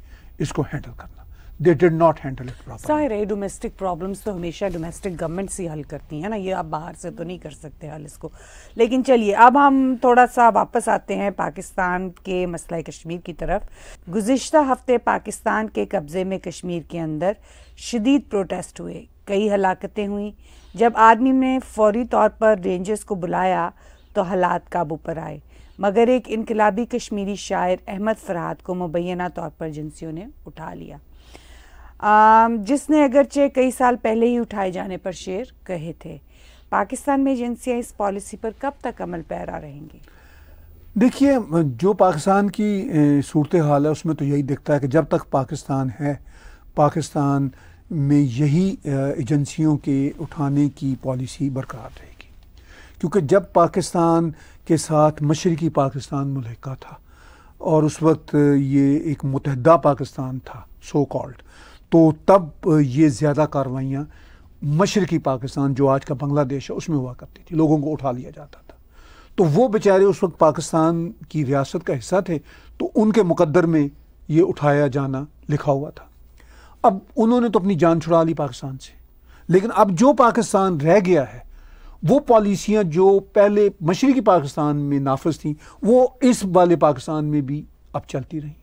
Speaker 2: इसको हैंडल करना they did not handle it proper
Speaker 1: सारे डोमेस्टिक प्रॉब्लम्स तो हमेशा डोमेस्टिक गवर्नमेंट्स ही हल करती हैं ना ये आप बाहर से तो नहीं कर सकते हल इसको लेकिन चलिए अब हम थोड़ा सा वापस आते हैं पाकिस्तान के मसला कश्मीर की तरफ गुज्त हफ्ते पाकिस्तान के कब्ज़े में कश्मीर के अंदर शदीद प्रोटेस्ट हुए कई हलाकतें हुई जब आर्मी ने फौरी तौर पर रेंजर्स को बुलाया तो हालात काबू पर आए मगर एक इनकलाबी कश्मीरी शायर अहमद फरहाद को मुबैना तौर पर एजेंसियों ने उठा लिया जिसने अगरचे कई साल पहले ही उठाए जाने पर शेयर कहे थे पाकिस्तान में एजेंसियां इस पॉलिसी पर कब तक अमल पैरा रहेंगी
Speaker 2: देखिए जो पाकिस्तान की सूरत हाल है उसमें तो यही दिखता है कि जब तक पाकिस्तान है पाकिस्तान में यही एजेंसियों के उठाने की पॉलिसी बरकरार रहेगी क्योंकि जब पाकिस्तान के साथ मशरकी पाकिस्तान मुलहका था और उस वक्त ये एक मुतहदा पाकिस्तान था सो कॉल्ड तो तब ये ज़्यादा कार्रवाइयाँ मशरकी पाकिस्तान जो आज का बांग्लादेश है उसमें हुआ करती थी लोगों को उठा लिया जाता था तो वो बेचारे उस वक्त पाकिस्तान की रियासत का हिस्सा थे तो उनके मुकद्दर में ये उठाया जाना लिखा हुआ था अब उन्होंने तो अपनी जान छुड़ा ली पाकिस्तान से लेकिन अब जो पाकिस्तान रह गया है वो पॉलिसियाँ जो पहले मशरकी पाकिस्तान में नाफज थी वो इस वाले पाकिस्तान में भी अब चलती रही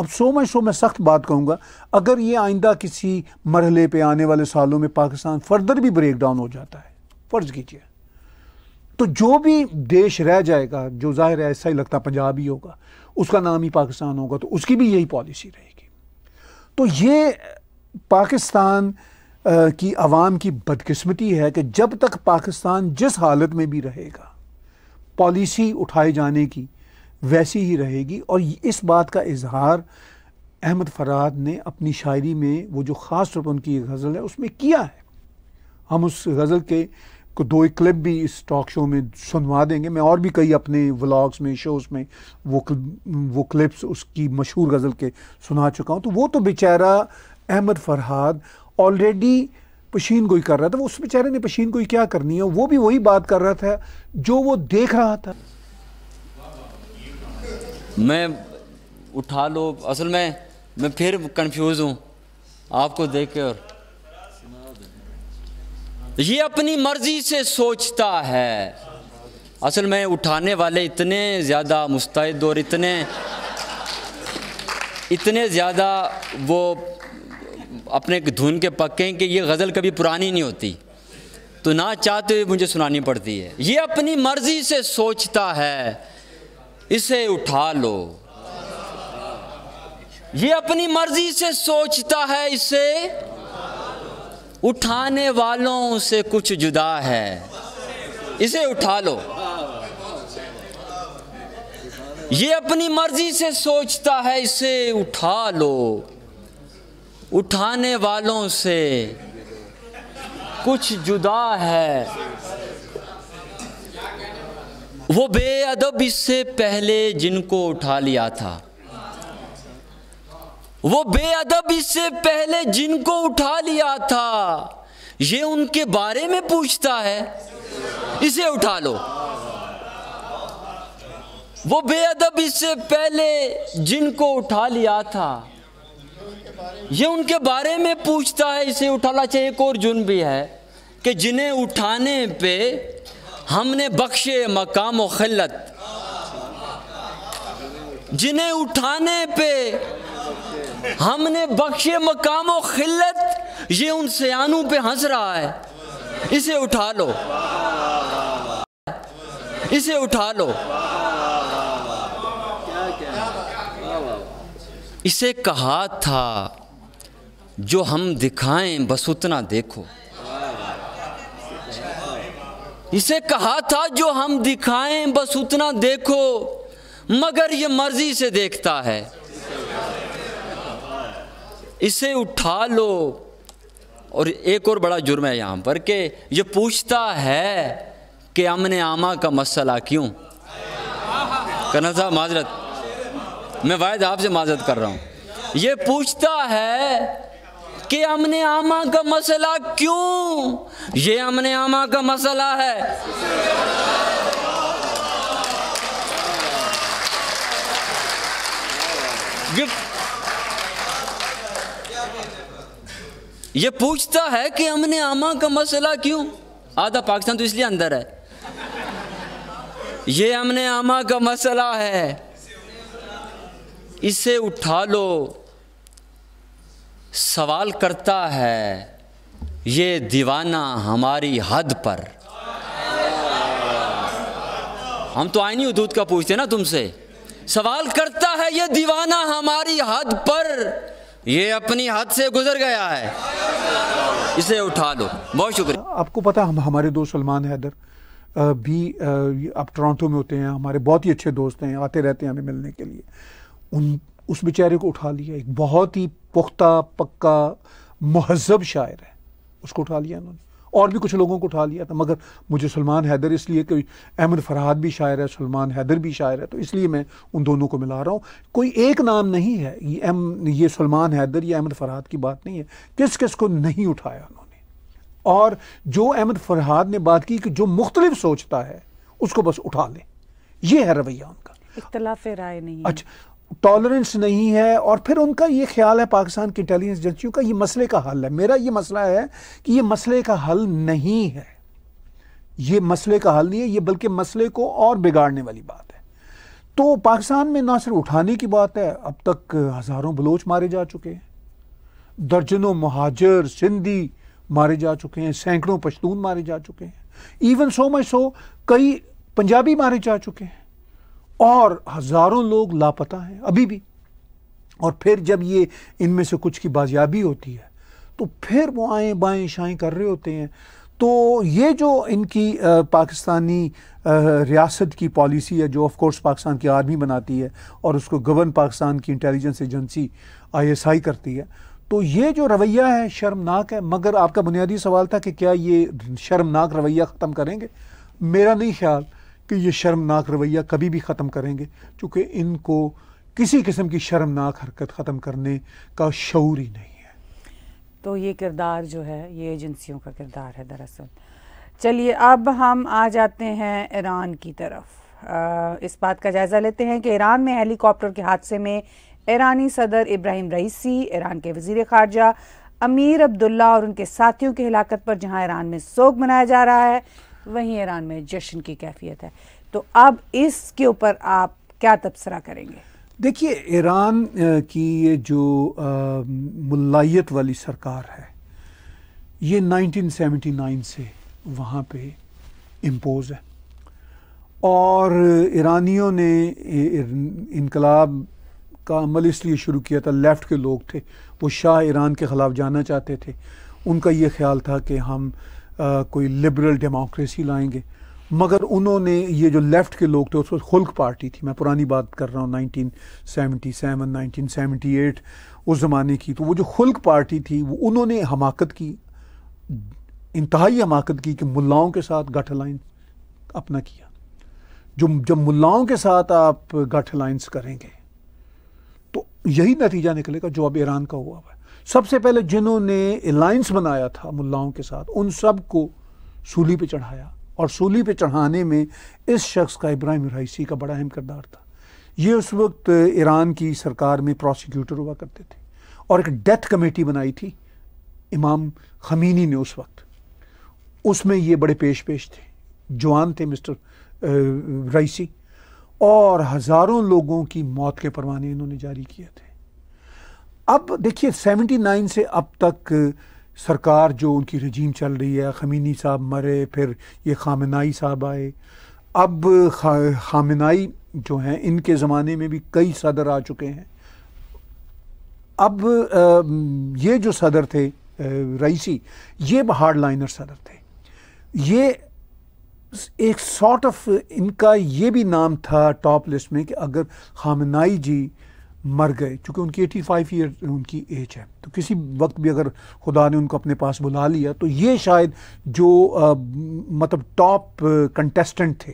Speaker 2: अब सो मैं सो मैं सख्त बात कहूँगा अगर ये आइंदा किसी मरहले पे आने वाले सालों में पाकिस्तान फर्दर भी ब्रेक डाउन हो जाता है फ़र्ज़ कीजिए तो जो भी देश रह जाएगा जो ज़ाहिर है ऐसा ही लगता पंजाब ही होगा उसका नाम ही पाकिस्तान होगा तो उसकी भी यही पॉलिसी रहेगी तो ये पाकिस्तान की आवाम की बदकिस्मती है कि जब तक पाकिस्तान जिस हालत में भी रहेगा पॉलिसी उठाए जाने की वैसी ही रहेगी और इस बात का इजहार अहमद फराद ने अपनी शायरी में वो जो ख़ास तौर पर उनकी गज़ल है उसमें किया है हम उस गज़ल के को दो एक क्लिप भी इस टॉक शो में सुनवा देंगे मैं और भी कई अपने व्लॉग्स में शोज़ में वो वो क्लिप्स उसकी मशहूर गज़ल के सुना चुका हूँ तो वो तो बेचारा अहमद फरहाद ऑलरेडी पशीन गोई कर रहा था वो उस बेचारे ने पशीन गोई क्या करनी है वो भी वही बात कर रहा था जो वो देख रहा था
Speaker 3: मैं उठा लो असल में मैं फिर कंफ्यूज हूँ आपको देख के और ये अपनी मर्जी से सोचता है असल में उठाने वाले इतने ज़्यादा मुस्तैद और इतने इतने ज़्यादा वो अपने धुन के पक्के हैं कि ये गज़ल कभी पुरानी नहीं होती तो ना चाहते हुए मुझे सुनानी पड़ती है ये अपनी मर्ज़ी से सोचता है इसे उठा लो ये अपनी मर्जी से सोचता है इसे उठाने वालों से कुछ जुदा है इसे उठा लो ये अपनी मर्जी से सोचता है इसे उठा लो उठाने वालों से कुछ जुदा है वो बेअदब इससे पहले जिनको उठा लिया था वो बेअदब इससे पहले जिनको उठा लिया था ये उनके बारे में पूछता है इसे उठा लो वो बेअदब इससे पहले जिनको उठा लिया था ये उनके बारे में पूछता है इसे उठाना चाहिए एक और जुन भी है कि जिन्हें उठाने पे हमने बख्शे मकाम खिलत जिन्हें उठाने पे हमने बख्शे मकाम खिलत ये उन सयानों पे हंस रहा है इसे उठा लो इसे उठा लो इसे कहा था जो हम दिखाएं बस उतना देखो इसे कहा था जो हम दिखाएं बस उतना देखो मगर ये मर्जी से देखता है इसे उठा लो और एक और बड़ा जुर्म है यहाँ पर कि ये पूछता है कि अमन आमा का मसला क्यों करना साहब माजरत मैं वायद आपसे माजरत कर रहा हूँ ये पूछता है कि अमन आमा का मसला क्यों ये अमने आमा का मसला है गिफ्ट ये पूछता है कि हमने आमा का मसला क्यों आधा पाकिस्तान तो इसलिए अंदर है ये हमने आमा का मसला है इसे उठा लो सवाल करता है ये दीवाना हमारी हद पर हम तो आईनी उदूत का पूछते ना तुमसे सवाल करता है ये दीवाना हमारी हद पर ये अपनी हद से गुजर गया है इसे उठा दो बहुत शुक्रिया
Speaker 2: आपको पता हम हमारे दोस्त सलमान हैदर भी आप टोरंटो में होते हैं हमारे बहुत ही अच्छे दोस्त हैं आते रहते हैं हमें मिलने के लिए उन उस बेचारे को उठा लिया एक बहुत ही पुख्ता पक्का महजब शायर है उसको उठा लिया उन्होंने और भी कुछ लोगों को उठा लिया था मगर मुझे सलमान हैदर इसलिए कि अहमद फरहाद भी शायर है सलमान हैदर भी शायर है तो इसलिए मैं उन दोनों को मिला रहा हूँ कोई एक नाम नहीं है ये एम ये सलमान हैदर या अहमद फरहाद की बात नहीं है किस किस को नहीं उठाया उन्होंने और जो अहमद फरहाद ने बात की कि जो मुख्तलिफ सोचता है उसको बस उठा लें यह है रवैया उनका
Speaker 1: इख्तलाफ राय नहीं
Speaker 2: अच्छा टॉलरेंस नहीं है और फिर उनका ये ख्याल है पाकिस्तान की इंटेलिजेंस एजेंसियों का ये मसले का हल है मेरा ये मसला है कि ये मसले का हल नहीं है ये मसले का हल नहीं है ये बल्कि मसले को और बिगाड़ने वाली बात है तो पाकिस्तान में ना सिर्फ उठाने की बात है अब तक हज़ारों बलोच मारे जा चुके हैं दर्जनों महाजर सिंधी मारे जा चुके हैं सैकड़ों पश्तून मारे जा चुके हैं इवन सो मच सो कई पंजाबी मारे जा चुके हैं और हज़ारों लोग लापता हैं अभी भी और फिर जब ये इनमें से कुछ की बाजियाबी होती है तो फिर वो आएँ बाएँ शाएँ कर रहे होते हैं तो ये जो इनकी आ, पाकिस्तानी आ, रियासत की पॉलिसी है जो ऑफ कोर्स पाकिस्तान की आर्मी बनाती है और उसको गवर्न पाकिस्तान की इंटेलिजेंस एजेंसी आईएसआई करती है तो ये जो रवैया है शर्मनाक है मगर आपका बुनियादी सवाल था कि क्या ये शर्मनाक रवैया ख़त्म करेंगे मेरा नहीं ख्याल कि ये शर्मनाक रवैया कभी भी ख़त्म करेंगे चूँकि इनको किसी किस्म की शर्मनाक हरकत ख़त्म करने का शूर ही नहीं है
Speaker 1: तो ये किरदार जो है ये एजेंसियों का किरदार है दरअसल चलिए अब हम आ जाते हैं ईरान की तरफ आ, इस बात का जायज़ा लेते हैं कि ईरान में हेलीकॉप्टर के हादसे में ईरानी सदर इब्राहिम रईसी ईरान के वजीर खारजा अमीर अब्दुल्ला और उनके साथियों की हलाकत पर जहां ईरान में शोक मनाया जा रहा है वहीं ईरान में जश्न की कैफियत है तो अब इसके ऊपर आप क्या तबसरा करेंगे
Speaker 2: देखिए ईरान की ये जो मुलायत वाली सरकार है ये 1979 से वहाँ पे इम्पोज है और ईरानियों ने इनकलाब का अमल इसलिए शुरू किया था लेफ़्ट के लोग थे वो शाह ईरान के ख़िलाफ़ जाना चाहते थे उनका ये ख्याल था कि हम कोई लिबरल डेमोक्रेसी लाएंगे मगर उन्होंने ये जो लेफ़्ट के लोग थे उस वक्त खुल्क पार्टी थी मैं पुरानी बात कर रहा हूँ 1977 1978 उस ज़माने की तो वो जो खुल्क पार्टी थी वो उन्होंने हमाकत की इंतहाई हमाकत की कि मुल्लाओं के साथ गठ अलाइंस अपना किया जो जब मुल्लाओं के साथ आप गठ अलाइंस करेंगे तो यही नतीजा निकलेगा जो अब ईरान का हुआ हुआ है सबसे पहले जिन्होंने अलायंस बनाया था मुल्लाओं के साथ उन सब को सूली पे चढ़ाया और सूली पे चढ़ाने में इस शख्स का इब्राहिम रईसी का बड़ा अहम किरदार था ये उस वक्त ईरान की सरकार में प्रोसिक्यूटर हुआ करते थे और एक डेथ कमेटी बनाई थी इमाम खमीनी ने उस वक्त उसमें ये बड़े पेश पेश थे जवान थे मिस्टर रईसी और हज़ारों लोगों की मौत के परवाने इन्होंने जारी किए थे अब देखिए 79 से अब तक सरकार जो उनकी रजीम चल रही है खमीनी साहब मरे फिर ये खामनाई साहब आए अब खामनाई जो हैं इनके ज़माने में भी कई सदर आ चुके हैं अब ये जो सदर थे रईसी ये हार्ड लाइनर सदर थे ये एक सॉर्ट ऑफ इनका ये भी नाम था टॉप लिस्ट में कि अगर खामनाई जी मर गए चूँकि उनकी 85 फाइव ईयर उनकी एज है तो किसी वक्त भी अगर खुदा ने उनको अपने पास बुला लिया तो ये शायद जो आ, मतलब टॉप कंटेस्टेंट थे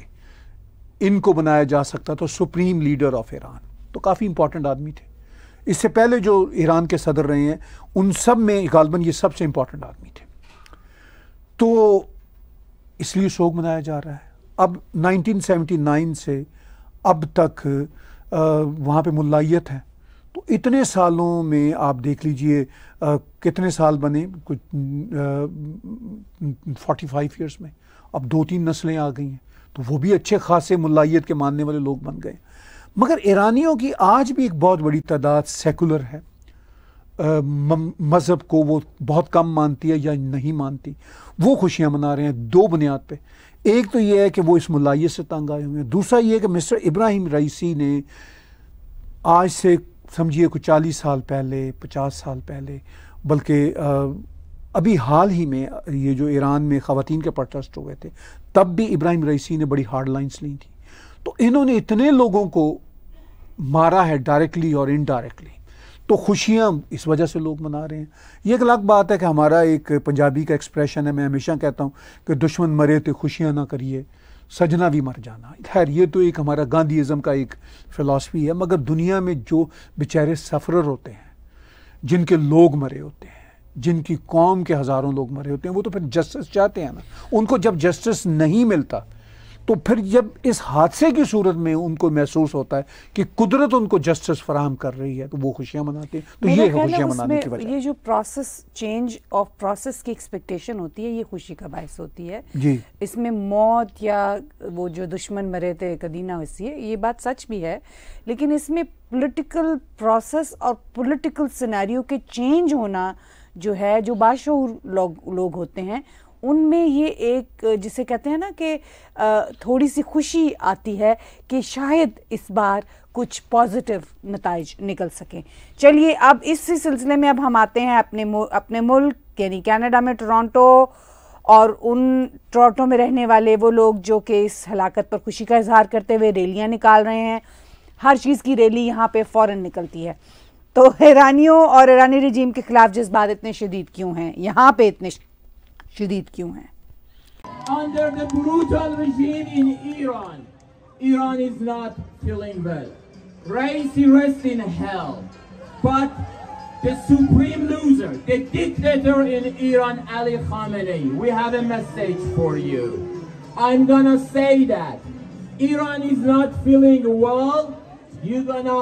Speaker 2: इनको बनाया जा सकता था सुप्रीम लीडर ऑफ ईरान तो काफ़ी इंपॉर्टेंट आदमी थे इससे पहले जो ईरान के सदर रहे हैं उन सब में गालबन ये सबसे इंपॉर्टेंट आदमी थे तो इसलिए शोक मनाया जा रहा है अब 1979 से अब तक वहाँ पे मुलायत है तो इतने सालों में आप देख लीजिए कितने साल बने कुछ फोर्टी फाइव ईयर्स में अब दो तीन नस्लें आ गई हैं तो वो भी अच्छे खासे मुलायत के मानने वाले लोग बन गए मगर ईरानियों की आज भी एक बहुत बड़ी तादाद सेकुलर है मज़हब को वो बहुत कम मानती है या नहीं मानती वो खुशियाँ मना रहे हैं दो बुनियाद पे एक तो यह है कि वो इस मुलायत से तंग आए हुए हैं दूसरा ये है कि मिस्टर इब्राहिम रईसी ने आज से समझिए कुछ चालीस साल पहले पचास साल पहले बल्कि अभी हाल ही में ये जो ईरान में ख़वान के प्रोटेस्ट गए थे तब भी इब्राहिम रईसी ने बड़ी हार्ड लाइन्स ली थी तो इन्होंने इतने लोगों को मारा है डायरेक्टली और इनडायरेक्टली तो खुशियाँ इस वजह से लोग मना रहे हैं ये एक अलग बात है कि हमारा एक पंजाबी का एक्सप्रेशन है मैं हमेशा कहता हूँ कि दुश्मन मरे तो खुशियाँ ना करिए सजना भी मर जाना खैर ये तो एक हमारा गांधीज़म का एक फ़िलासफ़ी है मगर दुनिया में जो बेचारे सफ़रर होते हैं जिनके लोग मरे होते हैं जिनकी कौम के हज़ारों लोग मरे होते हैं वो तो फिर जस्टिस चाहते हैं ना उनको जब जस्टिस नहीं मिलता तो फिर जब इस हादसे की सूरत में उनको महसूस होता है कि कुदरत उनको जस्टिस फराम कर रही है तो वो खुशियाँ मनाते हैं तो ये खुशियाँ मनाने की वजह
Speaker 1: ये जो प्रोसेस चेंज ऑफ प्रोसेस की एक्सपेक्टेशन होती है ये खुशी का बायस होती है जी इसमें मौत या वो जो दुश्मन मरे थे कदीना वसी ये बात सच भी है लेकिन इसमें पोलिटिकल प्रोसेस और पोलिटिकल सिनारियों के चेंज होना जो है जो बाशूर लोग लोग होते हैं उनमें ये एक जिसे कहते हैं ना कि थोड़ी सी खुशी आती है कि शायद इस बार कुछ पॉजिटिव नतज निकल सकें चलिए अब इसी सिलसिले में अब हम आते हैं अपने अपने मुल्क यानी कनाडा में टोरंटो और उन टोरंटो में रहने वाले वो लोग जो कि इस हलाकत पर खुशी का इजहार करते हुए रैलियाँ निकाल रहे हैं हर चीज़ की रैली यहाँ पर फ़ौर निकलती है तो हैरानियों और ईरानी रजीम के ख़िलाफ़ जज्बात इतने शदीद क्यों हैं यहाँ पे इतने شدید کیوں ہیں
Speaker 3: Under the brutal regime in Iran, Iran is not feeling well. Race rests in hell. But the supreme loser, the dictator in Iran, Ali Khamenei, we have a message for you. I'm gonna say that Iran is not feeling well, you're gonna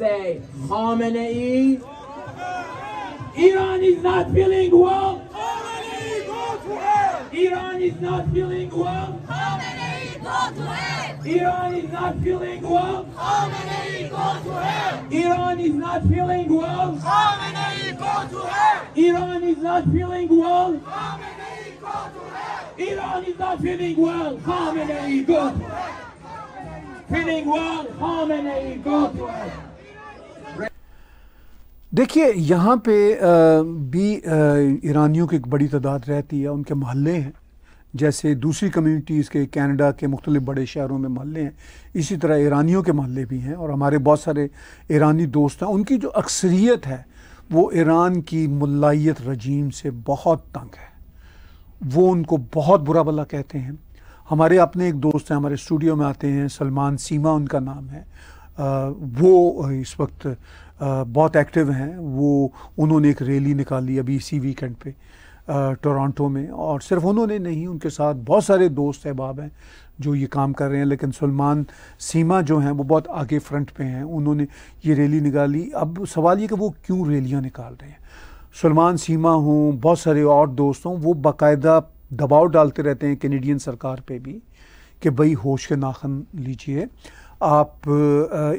Speaker 3: say Khamenei. Iran is not feeling well, Iran is not feeling well.
Speaker 2: Khomeini go to hell.
Speaker 3: Iran is not feeling well. Khomeini go to hell. Iran is not feeling well. Khomeini go to hell. Iran is not feeling well. Khomeini go to hell. Iran is not feeling well. Khomeini go to hell. Feeling well. Khomeini go to hell.
Speaker 2: देखिए यहाँ पे भी ईरानियों की एक बड़ी तादाद रहती है उनके मोहल्ले हैं जैसे दूसरी कम्युनिटीज़ के कनाडा के मुख्तलि बड़े शहरों में मोहल्ले हैं इसी तरह ईरानियों के मोहल्ले भी हैं और हमारे बहुत सारे ईरानी दोस्त हैं उनकी जो अक्सरियत है वो ईरान की मलाइत रजीम से बहुत तंग है वो उनको बहुत बुरा भला कहते हैं हमारे अपने एक दोस्त हैं हमारे स्टूडियो में आते हैं सलमान सीमा उनका नाम है आ, वो इस वक्त बहुत एक्टिव हैं वो उन्होंने एक रैली निकाली अभी इसी वीकेंड पे टोरंटो में और सिर्फ उन्होंने नहीं उनके साथ बहुत सारे दोस्त अहबाब हैं जो ये काम कर रहे हैं लेकिन सलमान सीमा जो हैं वो बहुत आगे फ्रंट पे हैं उन्होंने ये रैली निकाली अब सवाल ये कि वो क्यों रैलियाँ निकाल रहे हैं सलमान सीमा हों बहुत सारे और दोस्त हों वो बाकायदा दबाव डालते रहते हैं कैनेडियन सरकार पर भी कि भाई होश के नाखन लीजिए आप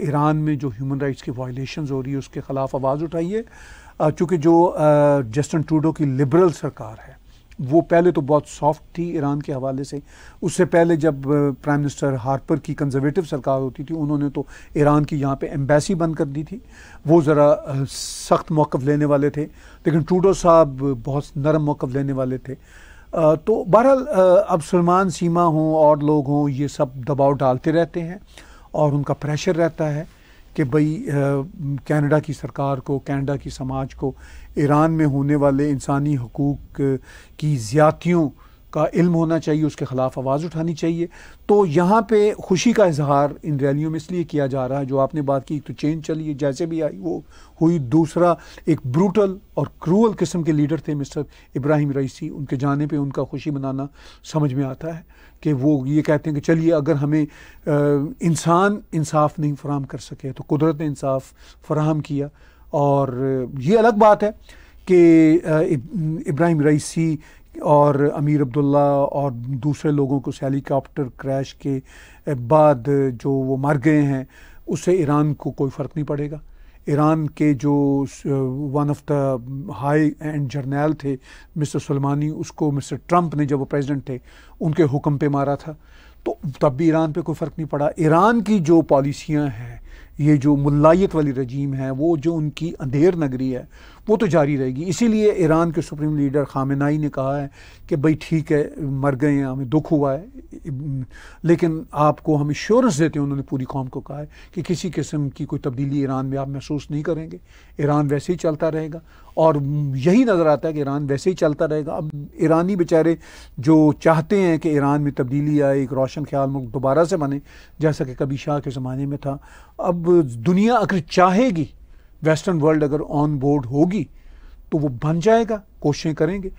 Speaker 2: ईरान में जो ह्यूमन राइट्स की वायलेशन हो रही है उसके ख़िलाफ़ आवाज़ उठाइए चूँकि जो जस्टिन ट्रूडो की लिबरल सरकार है वो पहले तो बहुत सॉफ्ट थी ईरान के हवाले से उससे पहले जब प्राइम मिनिस्टर हार्पर की कंजर्वेटिव सरकार होती थी उन्होंने तो ईरान की यहाँ पे एम्बेसी बंद कर दी थी वो ज़रा सख्त मौक़ लेने वाले थे लेकिन ट्रूडो साहब बहुत नरम मौक़ लेने वाले थे तो बहरहाल अब सलमान सीमा हों और लोग हों ये सब दबाव डालते रहते हैं और उनका प्रेशर रहता है कि भाई कनाडा की सरकार को कनाडा की समाज को ईरान में होने वाले इंसानी हकूक़ की ज़्यादतियों का इल्म होना चाहिए उसके ख़िलाफ़ आवाज़ उठानी चाहिए तो यहाँ पे खुशी का इजहार इन रैलियों में इसलिए किया जा रहा है जो आपने बात की तो चेंज चली जैसे भी आई वो हुई दूसरा एक ब्रूटल और क्रूअल किस्म के लीडर थे मिस्टर इब्राहिम रईसी उनके जाने पे उनका खुशी मनाना समझ में आता है कि वो ये कहते हैं कि चलिए अगर हमें इंसान इंसाफ नहीं फराम कर सके तो कुदरत ने इंसाफ फराम किया और ये अलग बात है कि इब्राहिम रईसी और अमीर अब्दुल्ला और दूसरे लोगों को हेलीकॉप्टर क्रैश के बाद जो वो मर गए हैं उससे ईरान को कोई फ़र्क नहीं पड़ेगा ईरान के जो one of the high end general थे मिस्टर सलमानी उसको मिस्टर ट्रंप ने जब वो प्रेसिडेंट थे उनके हुक्म पे मारा था तो तब भी ईरान पे कोई फ़र्क नहीं पड़ा ईरान की जो पॉलिसियाँ हैं ये जो मुलायत वाली रजीम है वो जो उनकी अंधेर नगरी है वो तो जारी रहेगी इसीलिए ईरान के सुप्रीम लीडर खामिनाई ने कहा है कि भाई ठीक है मर गए हैं हमें दुख हुआ है लेकिन आपको हम इश्योरेंस देते हैं उन्होंने पूरी कौम को कहा है कि किसी किस्म की कोई तब्दीली ईरान में आप महसूस नहीं करेंगे ईरान वैसे ही चलता रहेगा और यही नज़र आता है कि ईरान वैसे ही चलता रहेगा अब ईरानी बेचारे जो चाहते हैं कि ईरान में तब्दीली आए एक रोशन ख्याल मुल्क दोबारा से बने जैसा कि कभी शाह के ज़माने में था अब दुनिया अगर चाहेगी वेस्टर्न वर्ल्ड अगर ऑन बोर्ड होगी तो वो बन जाएगा कोशिशें करेंगे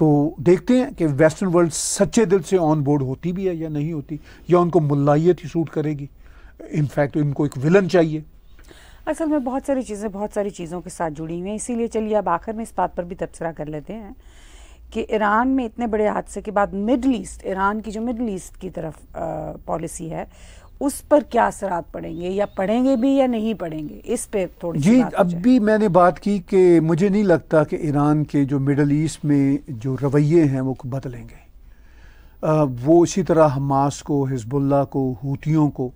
Speaker 2: तो देखते हैं कि वेस्टर्न वर्ल्ड सच्चे दिल से ऑन बोर्ड होती भी है या नहीं होती या उनको मुलायत ही सूट करेगी इनफैक्ट इनको एक विलन चाहिए
Speaker 1: असल में बहुत सारी चीज़ें बहुत सारी चीज़ों के साथ जुड़ी हुई हैं इसीलिए चलिए अब आखिर में इस बात पर भी तबसरा कर लेते हैं कि ईरान में इतने बड़े हादसे के बाद मिडल ईस्ट ईरान की जो मिडल ईस्ट की तरफ पॉलिसी है उस पर क्या असरा पड़ेंगे या पढ़ेंगे भी या नहीं पढ़ेंगे इस पे थोड़ी जी
Speaker 2: अब भी मैंने बात की कि मुझे नहीं लगता कि ईरान के जो मिडल ईस्ट में जो रवैये हैं वो बदलेंगे आ, वो इसी तरह हमास को हिजबुल्ला को हूतियों को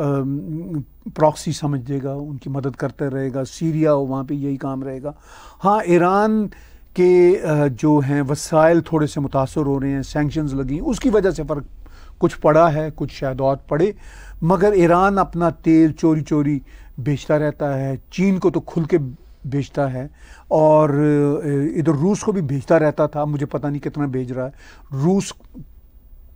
Speaker 2: प्रॉक्सी समझ देगा उनकी मदद करते रहेगा सीरिया हो वहाँ पर यही काम रहेगा हाँ ईरान के जो हैं वसाइल थोड़े से मुतासर हो रहे हैं सैंक्शंस लगी उसकी वजह से फ़र्क कुछ पड़ा है कुछ शायद और पड़े मगर ईरान अपना तेल चोरी चोरी बेचता रहता है चीन को तो खुल के बेचता है और इधर रूस को भी भेजता रहता था मुझे पता नहीं कितना भेज रहा है रूस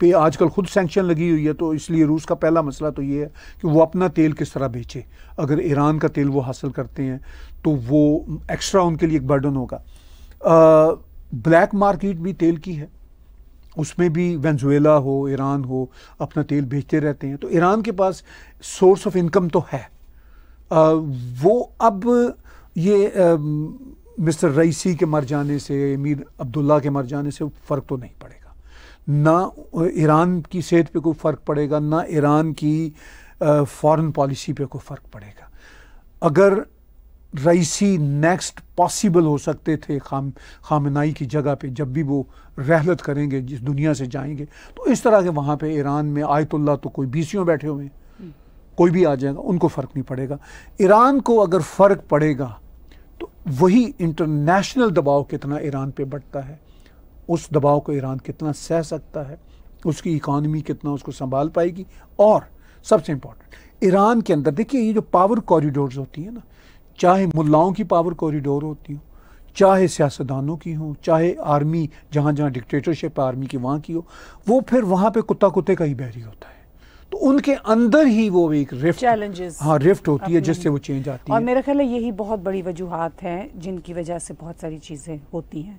Speaker 2: पे आजकल खुद सेंक्शन लगी हुई है तो इसलिए रूस का पहला मसला तो ये है कि वो अपना तेल किस तरह बेचे अगर ईरान का तेल वो हासिल करते हैं तो वो एक्स्ट्रा उनके लिए एक बर्डन होगा ब्लैक मार्केट भी तेल की है उसमें भी वेंजुएला हो ईरान हो अपना तेल बेचते रहते हैं तो ईरान के पास सोर्स ऑफ इनकम तो है आ, वो अब ये आ, मिस्टर रईसी के मर जाने से मीर अब्दुल्ला के मर जाने से फ़र्क तो नहीं पड़ेगा ना ईरान की सेहत पे कोई फ़र्क पड़ेगा ना ईरान की फ़ॉरेन पॉलिसी पे कोई फ़र्क पड़ेगा अगर रईसी नेक्स्ट पॉसिबल हो सकते थे खाम खामनाई की जगह पे जब भी वो रहलत करेंगे जिस दुनिया से जाएंगे तो इस तरह के वहाँ पे ईरान में आयतुल्ला तो कोई बीसियों बैठे हुए हैं कोई भी आ जाएगा उनको फ़र्क नहीं पड़ेगा ईरान को अगर फ़र्क पड़ेगा तो वही इंटरनेशनल दबाव कितना ईरान पर बढ़ता है उस दबाव को ईरान कितना सह सकता है उसकी इकानमी कितना उसको संभाल पाएगी और सबसे इम्पॉर्टेंट ईरान के अंदर देखिए ये जो पावर कॉरिडोर्स होती हैं ना चाहे मुलाओं की पावर कॉरिडोर होती हो चाहे सियासतदानों की हो चाहे आर्मी जहाँ जहाँ डिक्टेटरशिप आर्मी की वहाँ की हो वो फिर वहाँ पे कुत्ता कुत्ते का ही बैरी होता है तो उनके अंदर ही वो एक रिफ्ट
Speaker 1: चैलेंजेस हाँ रिफ्ट होती है जिससे वो चेंज आती और है और मेरा ख्याल है यही बहुत बड़ी वजूहत हैं जिनकी वजह से बहुत सारी चीज़ें होती हैं